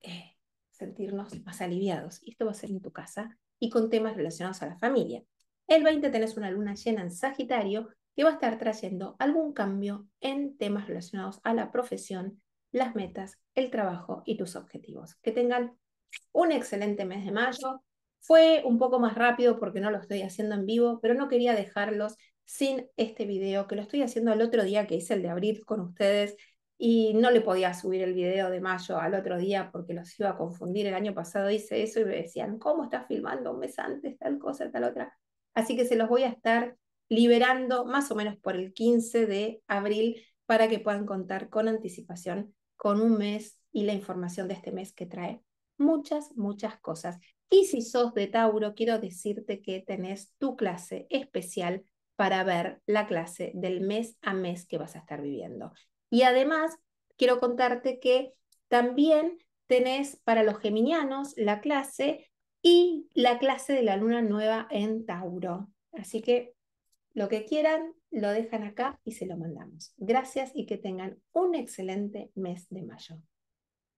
eh, sentirnos más aliviados. Y esto va a ser en tu casa y con temas relacionados a la familia. El 20 tenés una luna llena en Sagitario que va a estar trayendo algún cambio en temas relacionados a la profesión, las metas, el trabajo y tus objetivos. Que tengan un excelente mes de mayo. Fue un poco más rápido porque no lo estoy haciendo en vivo, pero no quería dejarlos sin este video, que lo estoy haciendo el otro día que hice el de abril con ustedes y no le podía subir el video de mayo al otro día porque los iba a confundir. El año pasado hice eso y me decían, ¿cómo estás filmando un mes antes tal cosa, tal otra? Así que se los voy a estar liberando más o menos por el 15 de abril para que puedan contar con anticipación con un mes y la información de este mes que trae muchas, muchas cosas. Y si sos de Tauro, quiero decirte que tenés tu clase especial para ver la clase del mes a mes que vas a estar viviendo. Y además, quiero contarte que también tenés para los geminianos la clase y la clase de la luna nueva en Tauro. Así que lo que quieran, lo dejan acá y se lo mandamos. Gracias y que tengan un excelente mes de mayo.